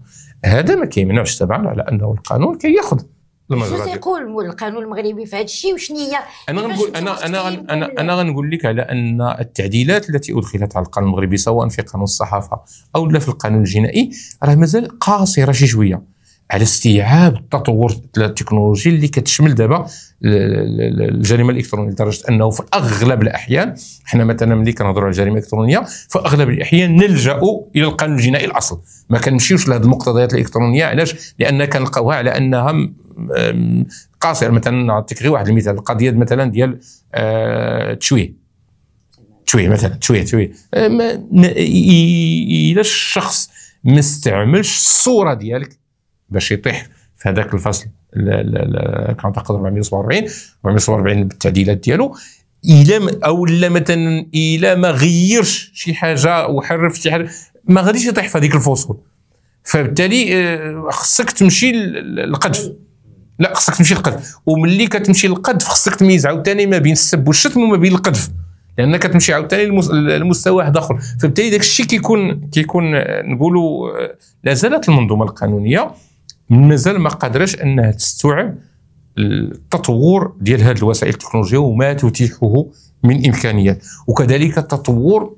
Speaker 2: هذا ما كيمنعش طبعا على انه القانون كياخذ كي المغربي شنو
Speaker 1: سيقول القانون المغربي في هذا الشيء وشنو هي
Speaker 2: انا غنقول انا انا انا انا غنقول لك على ان التعديلات التي ادخلت على القانون المغربي سواء في قانون الصحافه او لا في القانون الجنائي راه مازال قاصره شي شويه على استيعاب التطور التكنولوجي اللي كتشمل دابا الجريمه الالكترونيه لدرجه انه في اغلب الاحيان حنا مثلا ملي كنهضروا على الجريمه الالكترونيه في اغلب الاحيان نلجا الى القانون الجنائي الاصل ما كنمشيوش لهذه المقتضيات الالكترونيه علاش لان كنلقاوها على انها قاصر مثلا نعطيك غير واحد المثال القضيه مثلا ديال التشويه آه، تشويه مثلا تشويه تشويه آه، الا الشخص ما استعملش الصوره ديالك باش يطيح في هذاك الفصل كان 447 447 بالتعديلات ديالو الى او لا مثلا الى ما غيرش شي حاجه وحرف شي حاجه ما غاديش يطيح في هذيك الفصول فبالتالي آه، خصك تمشي للقذف لا خصك تمشي للقذف وملي كتمشي للقذف خصك تميز عاوتاني ما بين السب والشتم وما بين القذف لان كتمشي عاوتاني لمستوى واحد اخر فبالتالي داك الشيء كيكون كيكون آه، نقولوا آه، لا زالت المنظومه القانونيه مازال ما قادرش انها تستوعب التطور ديال هذه الوسائل التكنولوجيه وما تتيحه من امكانيات وكذلك تطور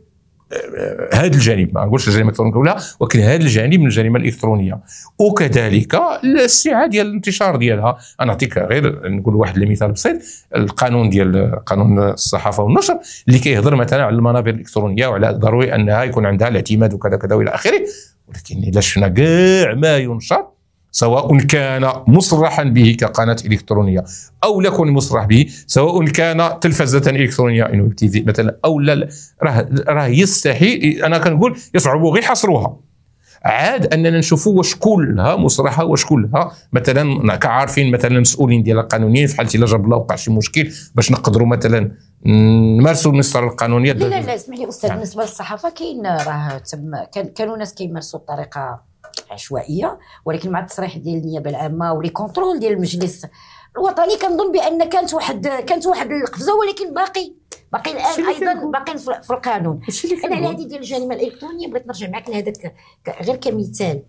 Speaker 2: هذا آه، الجانب ما نقولش الجريمه الالكترونيه ولا ولكن هذا الجانب من الجريمه الالكترونيه وكذلك السعه ديال الانتشار ديالها انا نعطيك غير نقول واحد المثال بسيط القانون ديال قانون الصحافه والنشر اللي كيهضر مثلا على المنابر الالكترونيه وعلى ضروري انها يكون عندها الاعتماد وكذا كذا والى اخره ولكن الا شفنا كاع ما ينشر سواء كان مصرحا به كقناة إلكترونية أو لا مصرح به سواء كان تلفزة إلكترونية إنه تي في مثلا أو لا راه راه يستحي أنا كنقول يصعب غير حصرها عاد اننا نشوفوا واش كلها مصرحه واش كلها مثلا كعارفين مثلا المسؤولين ديال القانونيين في حاله الا جاب الله وقع شي مشكل باش نقدروا مثلا نمارسوا المسطره القانونيه لا لا لا
Speaker 1: اسمح لي استاذ بالنسبه للصحافه كاين راه تم كانوا ناس كيمارسوا بطريقه عشوائيه ولكن مع التصريح ديال النيابه العامه ولي كونترول ديال المجلس الوطني كنظن بان كانت واحد كانت واحد القفزه ولكن باقي باقي الان ايضا باقي في القانون انا على هذه ديال الجريمه الالكترونيه بغيت نرجع معك لهذاك غير كمثال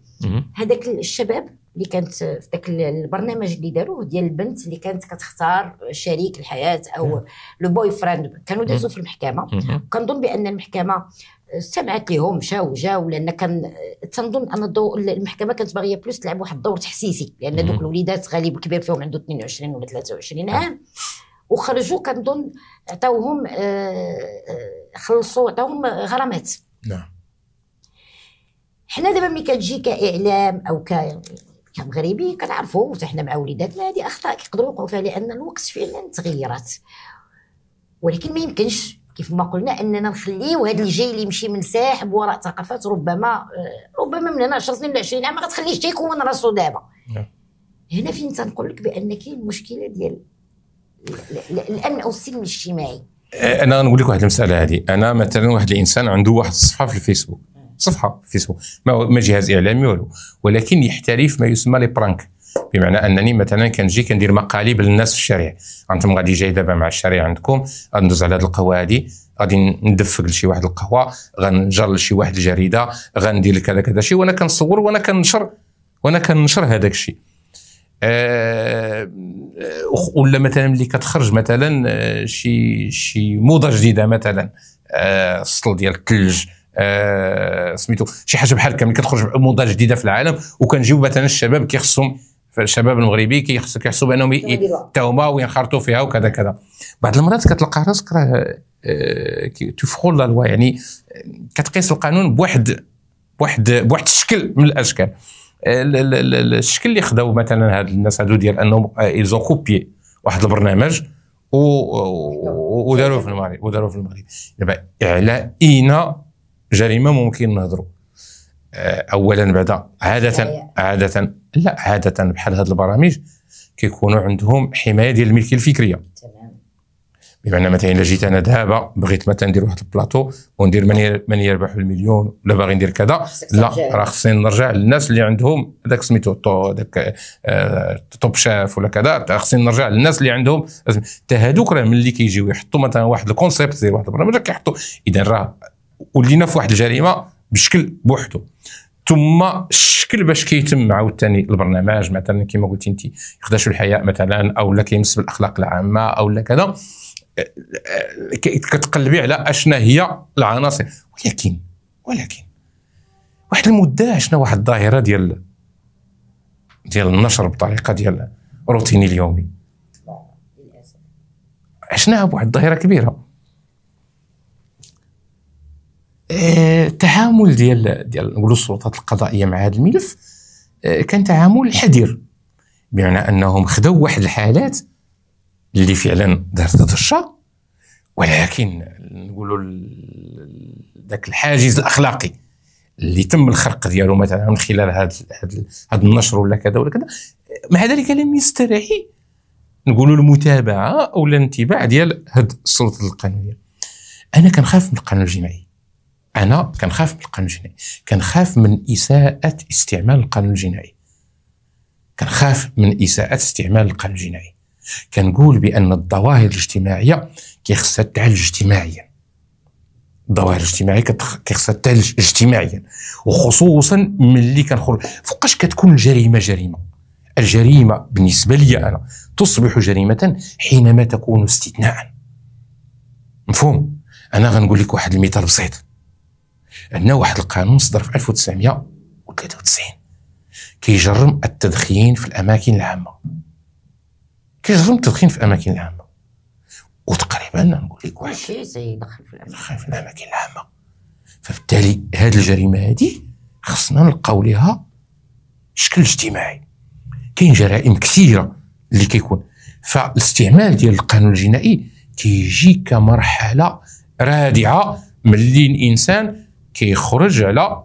Speaker 1: هذاك الشباب اللي كانت في ذاك البرنامج اللي داروه ديال البنت اللي كانت كتختار شريك الحياه او لو بوي فريند كانوا دازوا في المحكمه كنظن بان المحكمه سمعت لهم مشاو جاو لان كان تنظن ان الضوء المحكمه كانت باغيه بلوس تلعب واحد الدور تحسيسي لان دوك الوليدات غالب كبير فيهم عنده 22 ولا 23 عام وخرجوا كنظن عطاوهم آه، آه، خلصوا عطاوهم غرامات نعم حنا دابا ملي كتجي كاعلام او ك كمغربي كنعرفوا حنا مع وليداتنا هذه اخطاء كيقدروا يوقعوا فيها لان الوقت فعلا تغيرات ولكن ما يمكنش كيف ما قلنا اننا نخليو هذا الجيل اللي يمشي ساحب وراء ثقافات ربما آه، ربما من هنا 10 سنين ولا 20 عام ما غتخليش تيكون راسو دابا نعم. هنا فين تنقول لك بان كاين مشكله ديال الامن او السلم الاجتماعي
Speaker 2: آه، انا غنقول لك واحد المساله هذه انا مثلا واحد الانسان عنده واحد الصفحه في الفيسبوك صفحه في الفيسبوك ما جهاز اعلامي والو ولكن يحترف ما يسمى لي برانك بمعنى انني مثلا كنجي كندير مقاليب للناس في الشارع انتم غادي جاي دابا مع الشارع عندكم غندوز على هذه القهوه هذه غادي ندفق لشي واحد القهوه غنجر لشي واحد الجريده غندير لك هذا كذا شي وانا كنصور وانا كنشر وانا كنشر هذاك الشيء أه ولا مثلا ملي كتخرج مثلا آه، شي شي موضه جديده مثلا أه السطل ديال الثلج أه سميتو شي حاجه بحال هكا ملي كتخرج موضه جديده في العالم وكنجيو مثلا الشباب كيخصهم الشباب المغربي كيحسوا بانهم حتى وينخرطوا فيها وكذا كذا بعض المرات كتلقى راسك راه تفخول لا لوا يعني آه، كتقيس القانون بواحد بواحد بواحد الشكل من الاشكال آه، الشكل اللي خداو مثلا هاد الناس هادو ديال انهم ايزون آه، كوبي واحد البرنامج وداروه في المغرب وداروه في المغرب دابا على اين جريمه ممكن نهضروا آه، اولا بعد عاده يعني عاده لا عاده بحال هذه البرامج كيكونوا عندهم حمايه ديال الملكيه الفكريه بمعنى مثلا الا جيت انا دابا بغيت مثلا ندير واحد البلاطو وندير من من يربح المليون ولا باغي ندير كذا لا راه خصني نرجع للناس اللي عندهم هذاك سميتو هذاك توب آه، شاف ولا كذا خصني نرجع للناس اللي عندهم حتى هذوك راه ملي كيجيو يحطوا مثلا واحد الكونسيبت ديال واحد البرنامج كيحطوا اذا راه ولينا في واحد الجريمه بشكل بوحده ثم الشكل باش كيتم عاوتاني البرنامج مثلا كما قلتي انت يخدش الحياء مثلا او لا كيمس بالاخلاق العامه او لا كذا كتقلبي على اشنا هي العناصر ولكن ولكن واحد المده شنا واحد الظاهره ديال ديال النشر بطريقه ديال روتيني اليومي عشناها بواحد الظاهره كبيره التعامل آه، ديال ديال نقولوا السلطات القضائيه مع هذا الملف آه، كان تعامل حذر بمعنى انهم خدوا واحد الحالات اللي فعلا دارت ضجه ولكن نقولوا ذاك الحاجز الاخلاقي اللي تم الخرق ديالو مثلا من خلال هذا هذا النشر ولا كذا ولا كذا مع ذلك لم يسترعي نقولوا المتابعه او الانتباع ديال هاد السلطه القانونيه انا كنخاف من القانون الجنائي انا كنخاف من القانون الجنائي كنخاف من اساءه استعمال القانون الجنائي كنخاف من اساءه استعمال القانون الجنائي كنقول بان الظواهر الاجتماعيه كيخصها تعالج اجتماعيا الظواهر الاجتماعيه كيخصها تعالج اجتماعيا وخصوصا ملي كنخرج فوقاش كتكون الجريمه جريمه الجريمه بالنسبه لي انا تصبح جريمه حينما تكون استثناء مفهوم انا غنقول لك واحد المثال بسيط عندنا واحد القانون صدر في 1993 كيجرم التدخين في الاماكن العامه كيجرم التدخين في الاماكن العامه وتقريبا نقول
Speaker 1: لك واحد شيء يدخل في الاماكن في الاماكن العامه
Speaker 2: فبالتالي هذه الجريمه هذه خصنا نلقاو لها شكل اجتماعي كاين جرائم كثيره اللي كيكون فالاستعمال ديال القانون الجنائي كيجي كمرحله رادعه ملي الانسان كيخرج على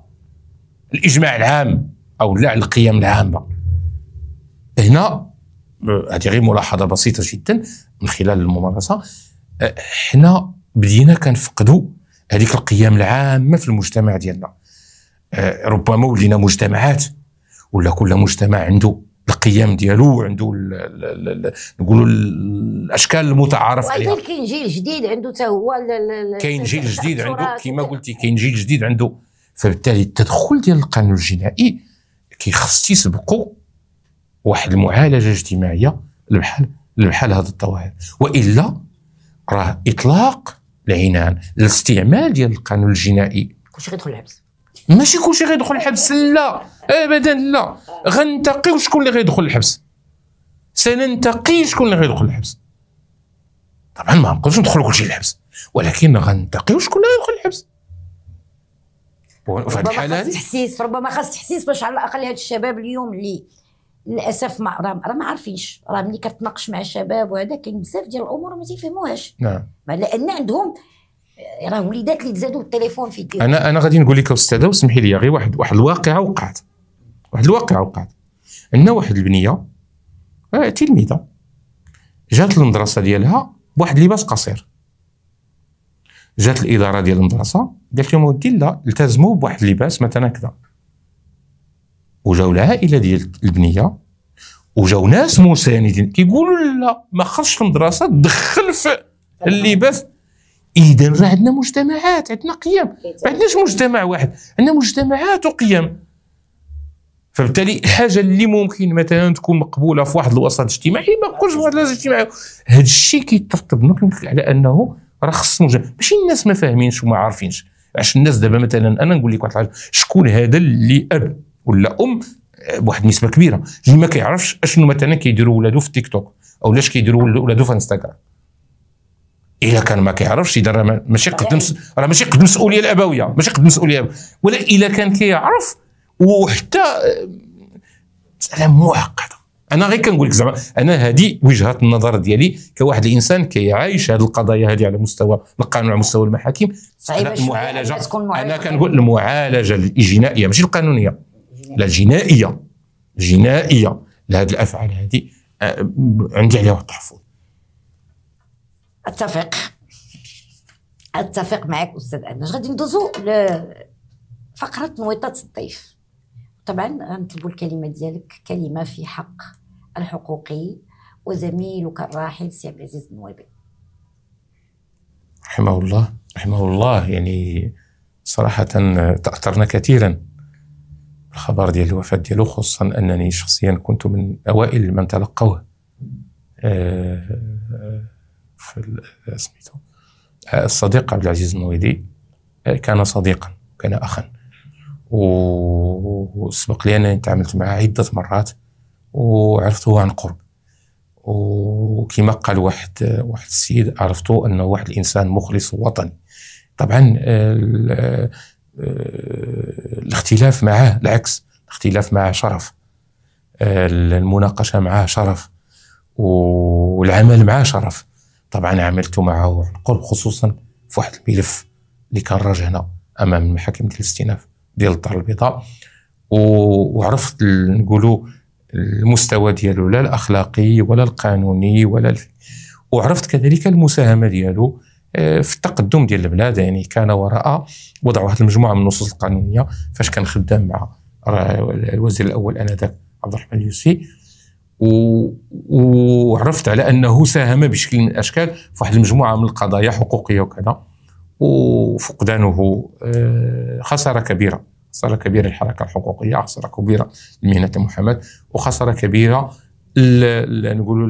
Speaker 2: الاجماع العام او لا على القيم العامه هنا هذه غير ملاحظه بسيطه جدا من خلال الممارسه حنا أه، بدينا كنفقدوا هذيك القيم العامه في المجتمع ديالنا أه، ربما ولينا مجتمعات ولا كل مجتمع عنده القيم ديالو وعندو نقولوا الاشكال المتعارف عليها ولكن
Speaker 1: كاين جيل جديد عنده حتى هو كاين جيل جديد عنده
Speaker 2: كما قلتي كاين جيل جديد عنده فبالتالي التدخل ديال القانون الجنائي كيخص تيسبقو واحد المعالجه اجتماعيه بحال بحال هذه الظواهر والا راه اطلاق العنان الاستعمال ديال القانون الجنائي
Speaker 1: كلشي غيدخل الحبس
Speaker 2: ماشي كلشي غيدخل الحبس لا ابدا لا غنتقيو شكون اللي غيدخل الحبس سننتقي شكون اللي غيدخل الحبس طبعا ما نقدرش ندخلوا كلشي الحبس ولكن غنتقيو شكون اللي غيدخل الحبس وفي هذه الحاله خاص
Speaker 1: تحسيس ربما خاص تحسيس باش على الاقل هاد الشباب اليوم اللي للاسف ما راه ما عارفينش راه ملي كتناقش مع الشباب وهذا كاين بزاف ديال الامور ما تيفهموهاش نعم لان عندهم راه وليدات اللي تزادوا التليفون في الدير
Speaker 2: انا انا غادي نقول لك استاذه وسمحي لي غير واحد واحد الواقعه وقعت واحد الواقعه وقعت عندنا واحد البنيه آه، تلميذه جات للمدرسه ديالها بواحد اللباس قصير جات الاداره ديال المدرسه قالت لهم ودي لا التزموا بواحد اللباس مثلا كذا وجاو العائله ديال البنيه وجاو ناس مساندين كيقولوا لا ما خصش المدرسه تدخل في اللباس اذا راه عندنا مجتمعات عندنا قيم ما عندناش مجتمع واحد عندنا مجتمعات وقيم فبالتالي الحاجه اللي ممكن مثلا تكون مقبوله في واحد الوسط الاجتماعي ما تكونش في واحد الوسط الاجتماعي هذا الشيء كيترتب على انه راه خص ماشي الناس ما فاهمينش وما عارفينش عشان الناس دابا مثلا انا نقول لك واحد الحاجه شكون هذا اللي اب ولا ام بواحد النسبه كبيره اللي ما كيعرفش اشنو مثلا كيديروا ولادو في تيك توك او لاش كيديروا ولادو في انستغرام الا كان ما كيعرفش اذا راه ماشي قد راه ماشي قد المسؤوليه الابويه ماشي قد المسؤوليه ولا الا كان كيعرف وحتى مساله معقده انا غير كنقول لك زعما انا هذه وجهه النظر ديالي كواحد الانسان كيعايش هذه القضايا هذه على مستوى القانون على مستوى المحاكم صعيبه المعالجه انا كنقول المعالجه الجنائيه ماشي القانونيه لا الجنائيه الجنائيه لهذه الافعال هذه آه، عندي عليها التحفظ
Speaker 1: اتفق اتفق معك استاذ اناش غادي ندوزو لفقره نويطات الضيف طبعا غنطلبوا الكلمه ديالك كلمه في حق الحقوقي وزميلك الراحل سي عبد العزيز النويبي
Speaker 2: رحمه الله رحمه الله يعني صراحة تأثرنا كثيرا الخبر ديال الوفاة ديالو خصوصا أنني شخصيا كنت من أوائل من تلقوه آه، في آه، سميتو إيه آه، الصديق عبد العزيز النويدي آه، كان صديقا كان اخا وسبق لي انني تعاملت معه عده مرات وعرفته عن قرب وكما قال واحد واحد السيد عرفته انه واحد الانسان مخلص وطني طبعا الاختلاف معه العكس الاختلاف معه شرف المناقشه معه شرف والعمل معه شرف طبعا عملت معه عن قرب خصوصا في واحد الملف اللي كان راجع هنا امام محاكمه الاستئناف ديال الدار البيضاء وعرفت نقولوا المستوى ديالو لا الاخلاقي ولا القانوني ولا الف... وعرفت كذلك المساهمه ديالو آه، في التقدم ديال البلاد يعني كان وراء وضع واحد المجموعه من النصوص القانونيه فاش كان خدام مع الوزير الاول انذاك عبد الرحمن اليوسفي وعرفت على انه ساهم بشكل من الاشكال في واحد المجموعه من القضايا حقوقيه وكذا وفقدانه آه، خساره كبيره خساره كبيره للحركه الحقوقيه خساره كبيره لمهنه المحاماه وخساره كبيره نقولوا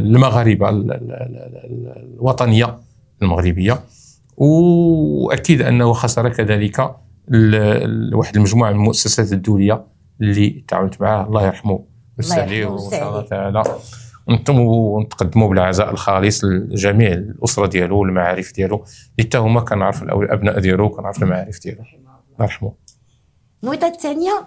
Speaker 2: المغاربه الوطنيه المغربيه واكيد انه خسر كذلك واحد المجموعه من المؤسسات الدوليه اللي تعاملت معها الله يرحمه شاء الله تعالى ونتمو ونتقدموا بالعزاء الخالص لجميع الاسره ديالو والمعارف ديالو حتى هما كنعرف الابناء ديالو كنعرف المعارف ديالو الله يرحمه
Speaker 1: النوضه الثانيه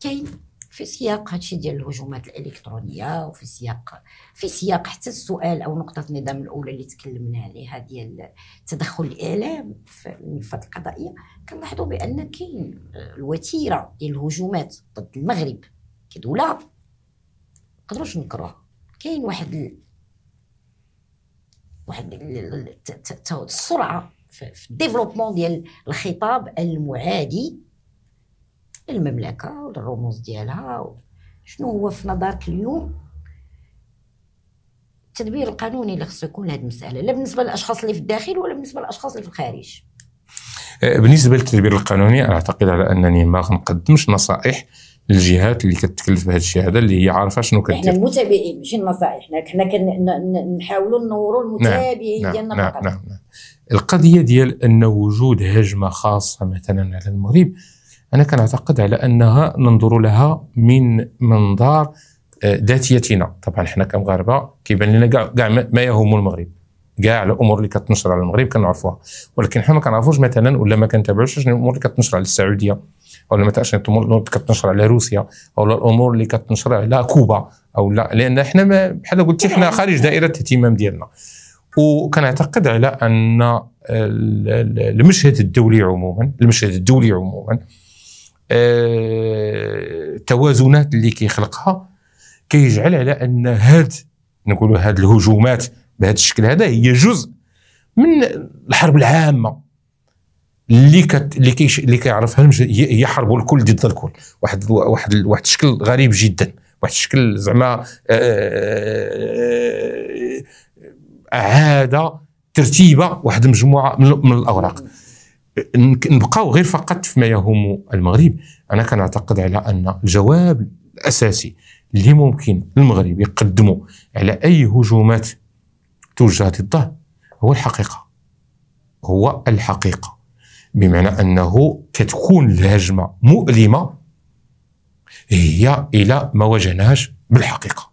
Speaker 1: كاين في سياق هادشي ديال الهجومات الالكترونيه وفي سياق في سياق حتى السؤال او نقطه النظام الاولى اللي تكلمنا عليها ديال تدخل الاعلام في الملفات القضائيه كنلاحظوا بان كاين الوتيره ديال الهجومات ضد المغرب كدولة نقدروش نكروه كاين واحد ال... واحد السرعه في الديفلوبمون ديال الخطاب المعادي للمملكه وللرموز ديالها شنو هو في نظرك اليوم التدبير القانوني اللي خصو يكون لهذه المساله لا بالنسبه للاشخاص اللي في الداخل ولا بالنسبه للاشخاص اللي في الخارج
Speaker 2: أه، بالنسبه للتدبير القانوني اعتقد على انني ما نقدمش نصائح الجهات اللي كتكلف بهذا الشيء هذا اللي هي عارفه شنو كدير احنا
Speaker 1: المتابعين ماشي النصائح حنا كنحاولوا ننوروا نعم، المتابعين نعم ديالنا نعم فقط نعم
Speaker 2: نعم القضيه ديال ان وجود هجمه خاصه مثلا على المغرب انا كنعتقد على انها ننظر لها من منظار آه، ذاتيتنا طبعا حنا كمغاربه كيبان لنا كاع كاع ما يهم المغرب كاع الامور اللي كتنشر على المغرب كنعرفوها ولكن حنا ما كنعرفوش مثلا ولا ما كنتابعوش شنو الامور اللي كتنشر على السعوديه او لمتقاش الامور اللي كانت تنشر روسيا او الامور اللي كانت تنشر كوبا او لا لان احنا بحال قلت احنا خارج دائره الاهتمام ديالنا وكنعتقد على ان المشهد الدولي عموما المشهد الدولي عموما التوازنات آه، اللي كيخلقها كيجعل على ان هاد نقولوا هاد الهجومات بهذا الشكل هذا هي جزء من الحرب العامه اللي كت... اللي كيش... اللي كيعرفها يحاربوا الكل ضد الكل واحد واحد واحد الشكل غريب جدا واحد الشكل زعما عاده آه، آه، ترتيبه واحد المجموعه من الاوراق نبقاو غير فقط فيما يهم المغرب انا كنعتقد على ان الجواب الاساسي اللي ممكن المغرب يقدمه على اي هجومات توجه ضده هو الحقيقه هو الحقيقه بمعنى انه كتكون الهجمه مؤلمه هي الى ما واجهناهاش بالحقيقه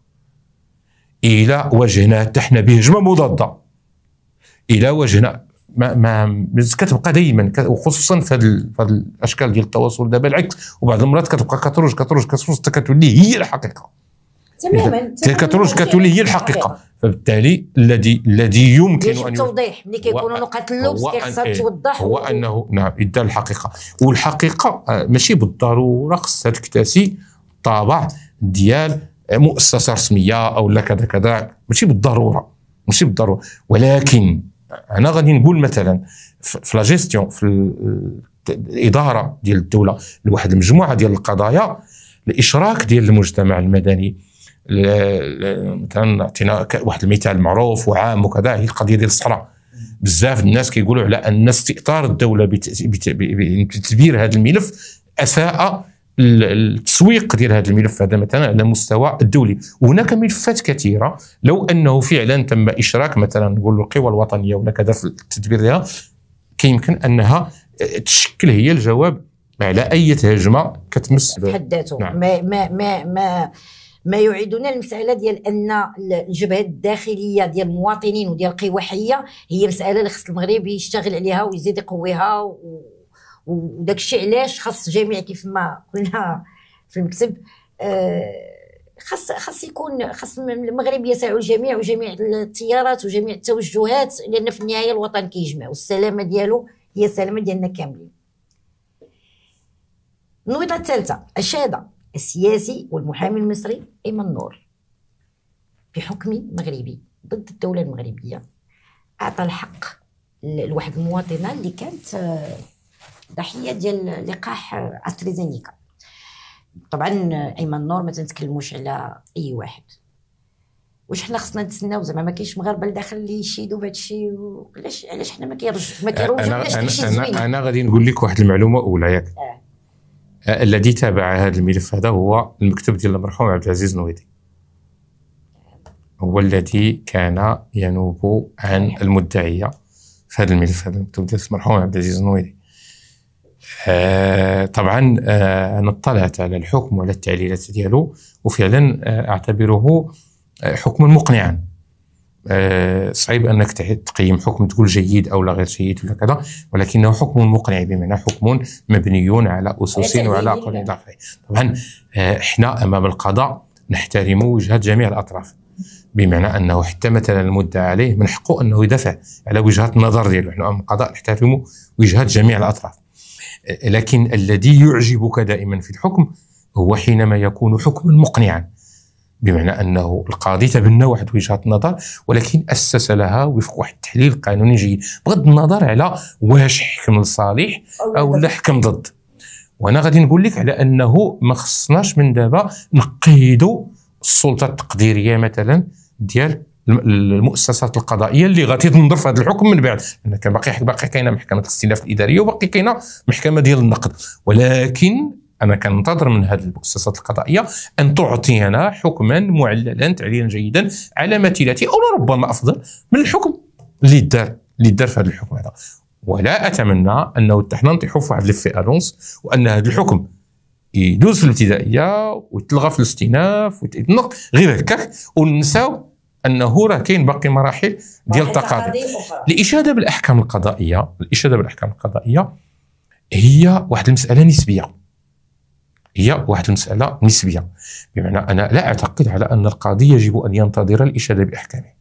Speaker 2: الى واجهناها تحنا بهجمه مضاده الى واجهنا ما ما كتبقى دائما وخصوصا في هذه الاشكال ديال التواصل دابا العكس وبعض المرات كتبقى كتروج كتروج كتروج حتى كتولي هي الحقيقه
Speaker 1: تماما كتروج كتولي هي الحقيقه
Speaker 2: فبالتالي الذي الذي يمكن ان التوضيح
Speaker 1: ملي كيكونوا نقاط اللبس كيخصها إيه؟ توضح هو
Speaker 2: انه نعم ادى الحقيقه والحقيقه آه، ماشي بالضروره خصها تكتسي طابع ديال آه، مؤسسه رسميه او لا كذا كذا ماشي بالضروره ماشي بالضروره ولكن انا غادي نقول مثلا في لا جيستيون في الاداره آه، ديال الدوله لواحد المجموعه ديال القضايا الاشراك ديال المجتمع المدني مثلا اعطينا واحد المثال معروف وعام وكذا هي القضيه ديال الصحراء بزاف الناس كيقولوا على ان استئطار الدوله بتدبير هذا الملف اساء التسويق ديال هذا الملف هذا مثلا على المستوى الدولي وهناك ملفات كثيره لو انه فعلا تم اشراك مثلا نقول القوى الوطنيه ولا كذا في التدبير ديالها كيمكن انها آه، تشكل هي الجواب على اي هجمه كتمس حد
Speaker 1: ذاته نعم. ما ما ما, ما ما يعيدنا المساله ديال ان الجبهه الداخليه ديال المواطنين وديال القوى حيه هي مساله اللي خص المغرب يشتغل عليها ويزيد يقويها وداك الشيء علاش خص جميع كيف ما قلنا في المكتب آه خاص خاص يكون خاص المغرب يسع الجميع وجميع التيارات وجميع التوجهات لان في النهايه الوطن كيجمع والسلامه ديالو هي السلامه ديالنا كاملين النقطه الثالثه الشهاده السياسي والمحامي المصري أيمن نور بحكم مغربي ضد الدولة المغربية أعطى الحق لواحد المواطنة اللي كانت آه، ضحية ديال لقاح أستريزينيكا طبعا أيمن نور ما تنتكلموش على أي واحد واش حنا خصنا نتسناو زعما ما كاينش مغاربه لداخل اللي يشيدوا بهذا الشيء علاش علاش حنا ما كيرجعوش ما كيرجعوش انا انا, أنا
Speaker 2: غادي نقول لك واحد المعلومه اولى ياك آه. الذي تابع هذا الملف هذا هو المكتب ديال المرحوم عبد العزيز نويدي هو الذي كان ينوب عن المدعية في هذا الملف هذا المكتب ديال المرحوم عبد العزيز النويري آه طبعا آه انا اطلعت على الحكم وعلى التعليلات ديالو وفعلا آه اعتبره آه، حكما مقنعا آه، صعيب انك تقيم حكم تقول جيد او لا غير جيد ولا كذا ولكنه حكم مقنع بمعنى حكم مبني على اسس وعلى قول الى اخره طبعا آه، احنا امام القضاء نحترم وجهه جميع الاطراف بمعنى انه حتى مثلا المدعى عليه من حقه انه يدافع على وجهه النظر ديالو احنا امام القضاء نحترم وجهه جميع الاطراف آه، لكن الذي يعجبك دائما في الحكم هو حينما يكون حكما مقنعا بمعنى أنه القاضي تبنى واحد وجهة النظر ولكن أسس لها وفق واحد التحليل قانوني جيد بغض النظر على واش حكم لصالح أو لا حكم ضد وأنا غادي نقول لك على أنه ما خصناش من دابا نقيدوا السلطة التقديرية مثلا ديال المؤسسات القضائيه اللي غادي تنظر في هذا الحكم من بعد لان كان باقي باقي كاينه محكمه الاستئناف الاداريه وباقي كاينه محكمه ديال النقد ولكن انا كننتظر من هذه المؤسسات القضائيه ان تعطينا حكما معللا تعليلا جيدا على مثيلته او ربما افضل من الحكم اللي دار اللي دار في هذا الحكم هذا ولا اتمنى انه حنا نطيحوا في واحد الفئه نونس وان هذا الحكم يدوز في الابتدائيه ويتلغى في الاستئناف ويتنق غير هكاك ونساو انه راه كاين باقي مراحل ديال التقاضي الاشاده بالاحكام القضائيه الاشاده بالاحكام القضائيه هي واحد المساله نسبيه هي واحد المسألة نسبية بمعنى أنا لا أعتقد على أن القاضي يجب أن ينتظر الإشادة بأحكامه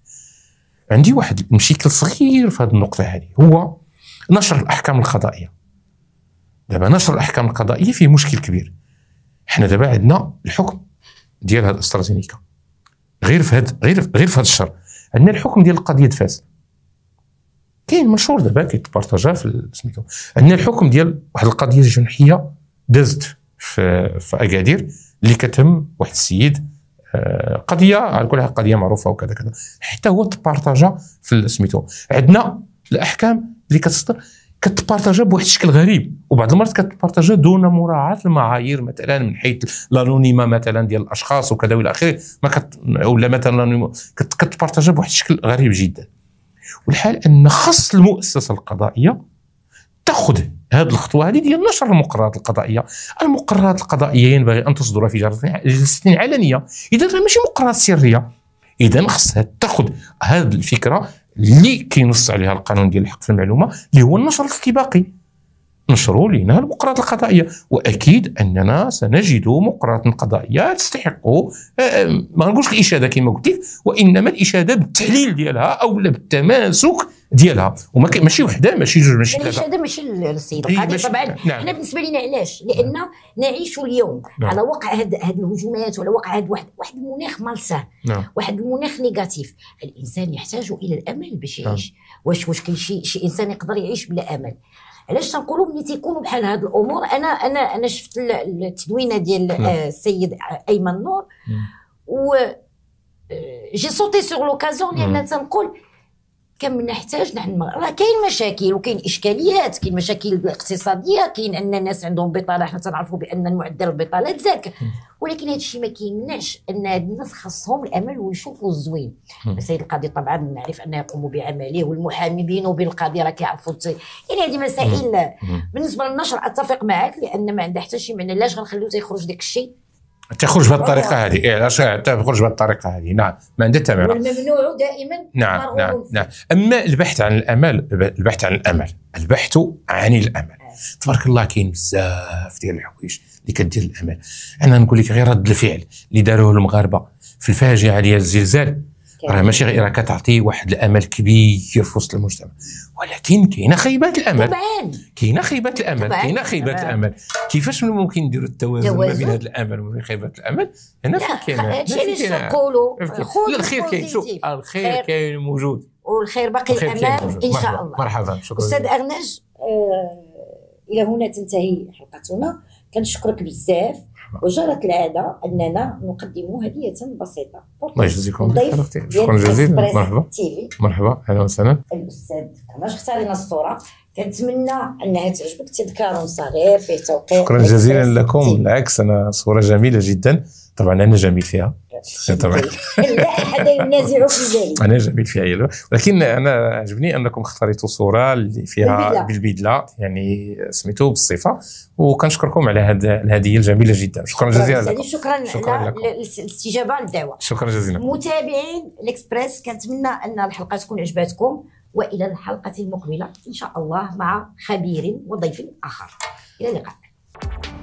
Speaker 2: عندي واحد مشكل صغير في هذه النقطة هذه هو نشر الأحكام القضائية دابا نشر الأحكام القضائية فيه مشكل كبير حنا دابا عندنا الحكم ديال هذا استرازينيكا غير في هذا غير غير في هذا الشهر عندنا الحكم ديال القضيه فاس كاين مشهور دابا كيتبارطاجا في سميتو عندنا الحكم ديال واحد القضيه جنحيه دازت في في اكادير اللي كتهم واحد السيد آه، قضيه على كل قضيه معروفه وكذا كذا حتى هو تبارطاجا في سميتو عندنا الاحكام اللي كتصدر كتبارطاجا بواحد الشكل غريب وبعض المرات كتبارطاجا دون مراعاه المعايير مثلا من حيث الانونيما مثلا ديال الاشخاص وكذا والى اخره ما كت ولا مثلا كتبارطاجا بواحد الشكل غريب جدا والحال ان خص المؤسسه القضائيه تاخذ هذه الخطوه هذه ديال نشر المقررات القضائيه المقررات القضائيه ينبغي ان تصدر في جلسه علنيه اذا ماشي مقررات سريه اذا خصها تاخذ هذه الفكره اللي كينص عليها القانون ديال الحق في المعلومه اللي هو النشر الاستباقي نشروا لنا المقررات القضائيه واكيد اننا سنجد مقررات قضائيه تستحق آه، آه، ما نقولش الاشاده كما قلت لك وانما الاشاده بالتحليل ديالها او بالتماسك ديالها وما ماشي وحده ماشي جوج ماشي يعني ثلاثه الاشاده
Speaker 1: ماشي للسيد القاضي إيه، طبعا نعم. احنا بالنسبه لنا علاش لان نعم. نعيش اليوم نعم. على واقع هذه هاد الهجومات وعلى واقع هذا واحد واحد المناخ مالسه نعم. واحد المناخ نيجاتيف الانسان يحتاج الى الامل باش يعيش نعم. واش واش كاين شي شي انسان يقدر يعيش بلا امل علاش تنقولوا ملي تيكونوا بحال هاد الامور انا انا انا شفت التدوينه ديال السيد آه، نعم. ايمن نور نعم. و جي سوتي سور لوكازيون لان نعم. تنقول نحتاج نحن راه كاين مشاكل وكاين اشكاليات كاين مشاكل اقتصاديه كاين ان الناس عندهم بطاله حنا تنعرفوا بان معدل البطاله زاد ولكن هذا الشيء ما كيمنعش ان هاد الناس خاصهم الامل ويشوفوا الزوين السيد القاضي طبعا نعرف انه يقوم بعمله والمحامي بينه وبين القاضي راه كيعرفوا يعني هذه مسائل بالنسبه للنشر اتفق معك لان ما عندها حتى شي معنى لاش غنخليو تيخرج داك الشيء
Speaker 2: تخرج بهالطريقه هذه إيه تخرج بالطريقة هذه نعم ما عندها تمام ممنوع
Speaker 1: دائما نعم نعم
Speaker 2: نعم اما البحث عن الامل البحث عن الامل البحث عن الامل نعم. تبارك الله كاين بزاف ديال الحوايج اللي كدير الامل انا نقول لك غير رد الفعل اللي داروه المغاربه في الفاجعه ديال الزلزال راه ماشي غير كتعطي واحد الامل كبير في وسط المجتمع ولكن كاينه خيبات الامل طبعا كاينه خيبات الامل كاينه خيبات الامل كيفاش من ممكن نديروا التوازن ما بين هذا الامل وما بين خيبات الامل هنا فين كاين هادشي اللي نقولوا الخير كاين شوف الخير كاين موجود
Speaker 1: والخير باقي الامام ان شاء الله مرحبا شكرا استاذ اغنج آه، الى هنا تنتهي حلقتنا كنشكرك بزاف نعم. وجرت العاده اننا نقدم هديه بسيطه الله يجزيكم بخير اختي شكرا جزيلا مرحبا مرحبا اهلا وسهلا الاستاذ علاش اختارينا الصوره كنتمنى انها تعجبك تذكار صغير فيه توقيع شكرا جزيلا
Speaker 2: لكم بالعكس انا صوره جميله جدا طبعا انا جميل فيها طبعا لا احد ينازع في انا جميل فيها ولكن انا عجبني انكم اختاريتوا صوره اللي فيها بالبيدله يعني سميتو بالصفه وكنشكركم على هذه الهديه الجميله جدا شكرا جزيلا لكم شكرا, شكرا لكم
Speaker 1: الاستجابه للدعوه شكرا جزيلا متابعين الاكسبريس كنتمنى ان الحلقه تكون عجبتكم والى الحلقه المقبله ان شاء الله مع خبير وضيف اخر
Speaker 2: الى اللقاء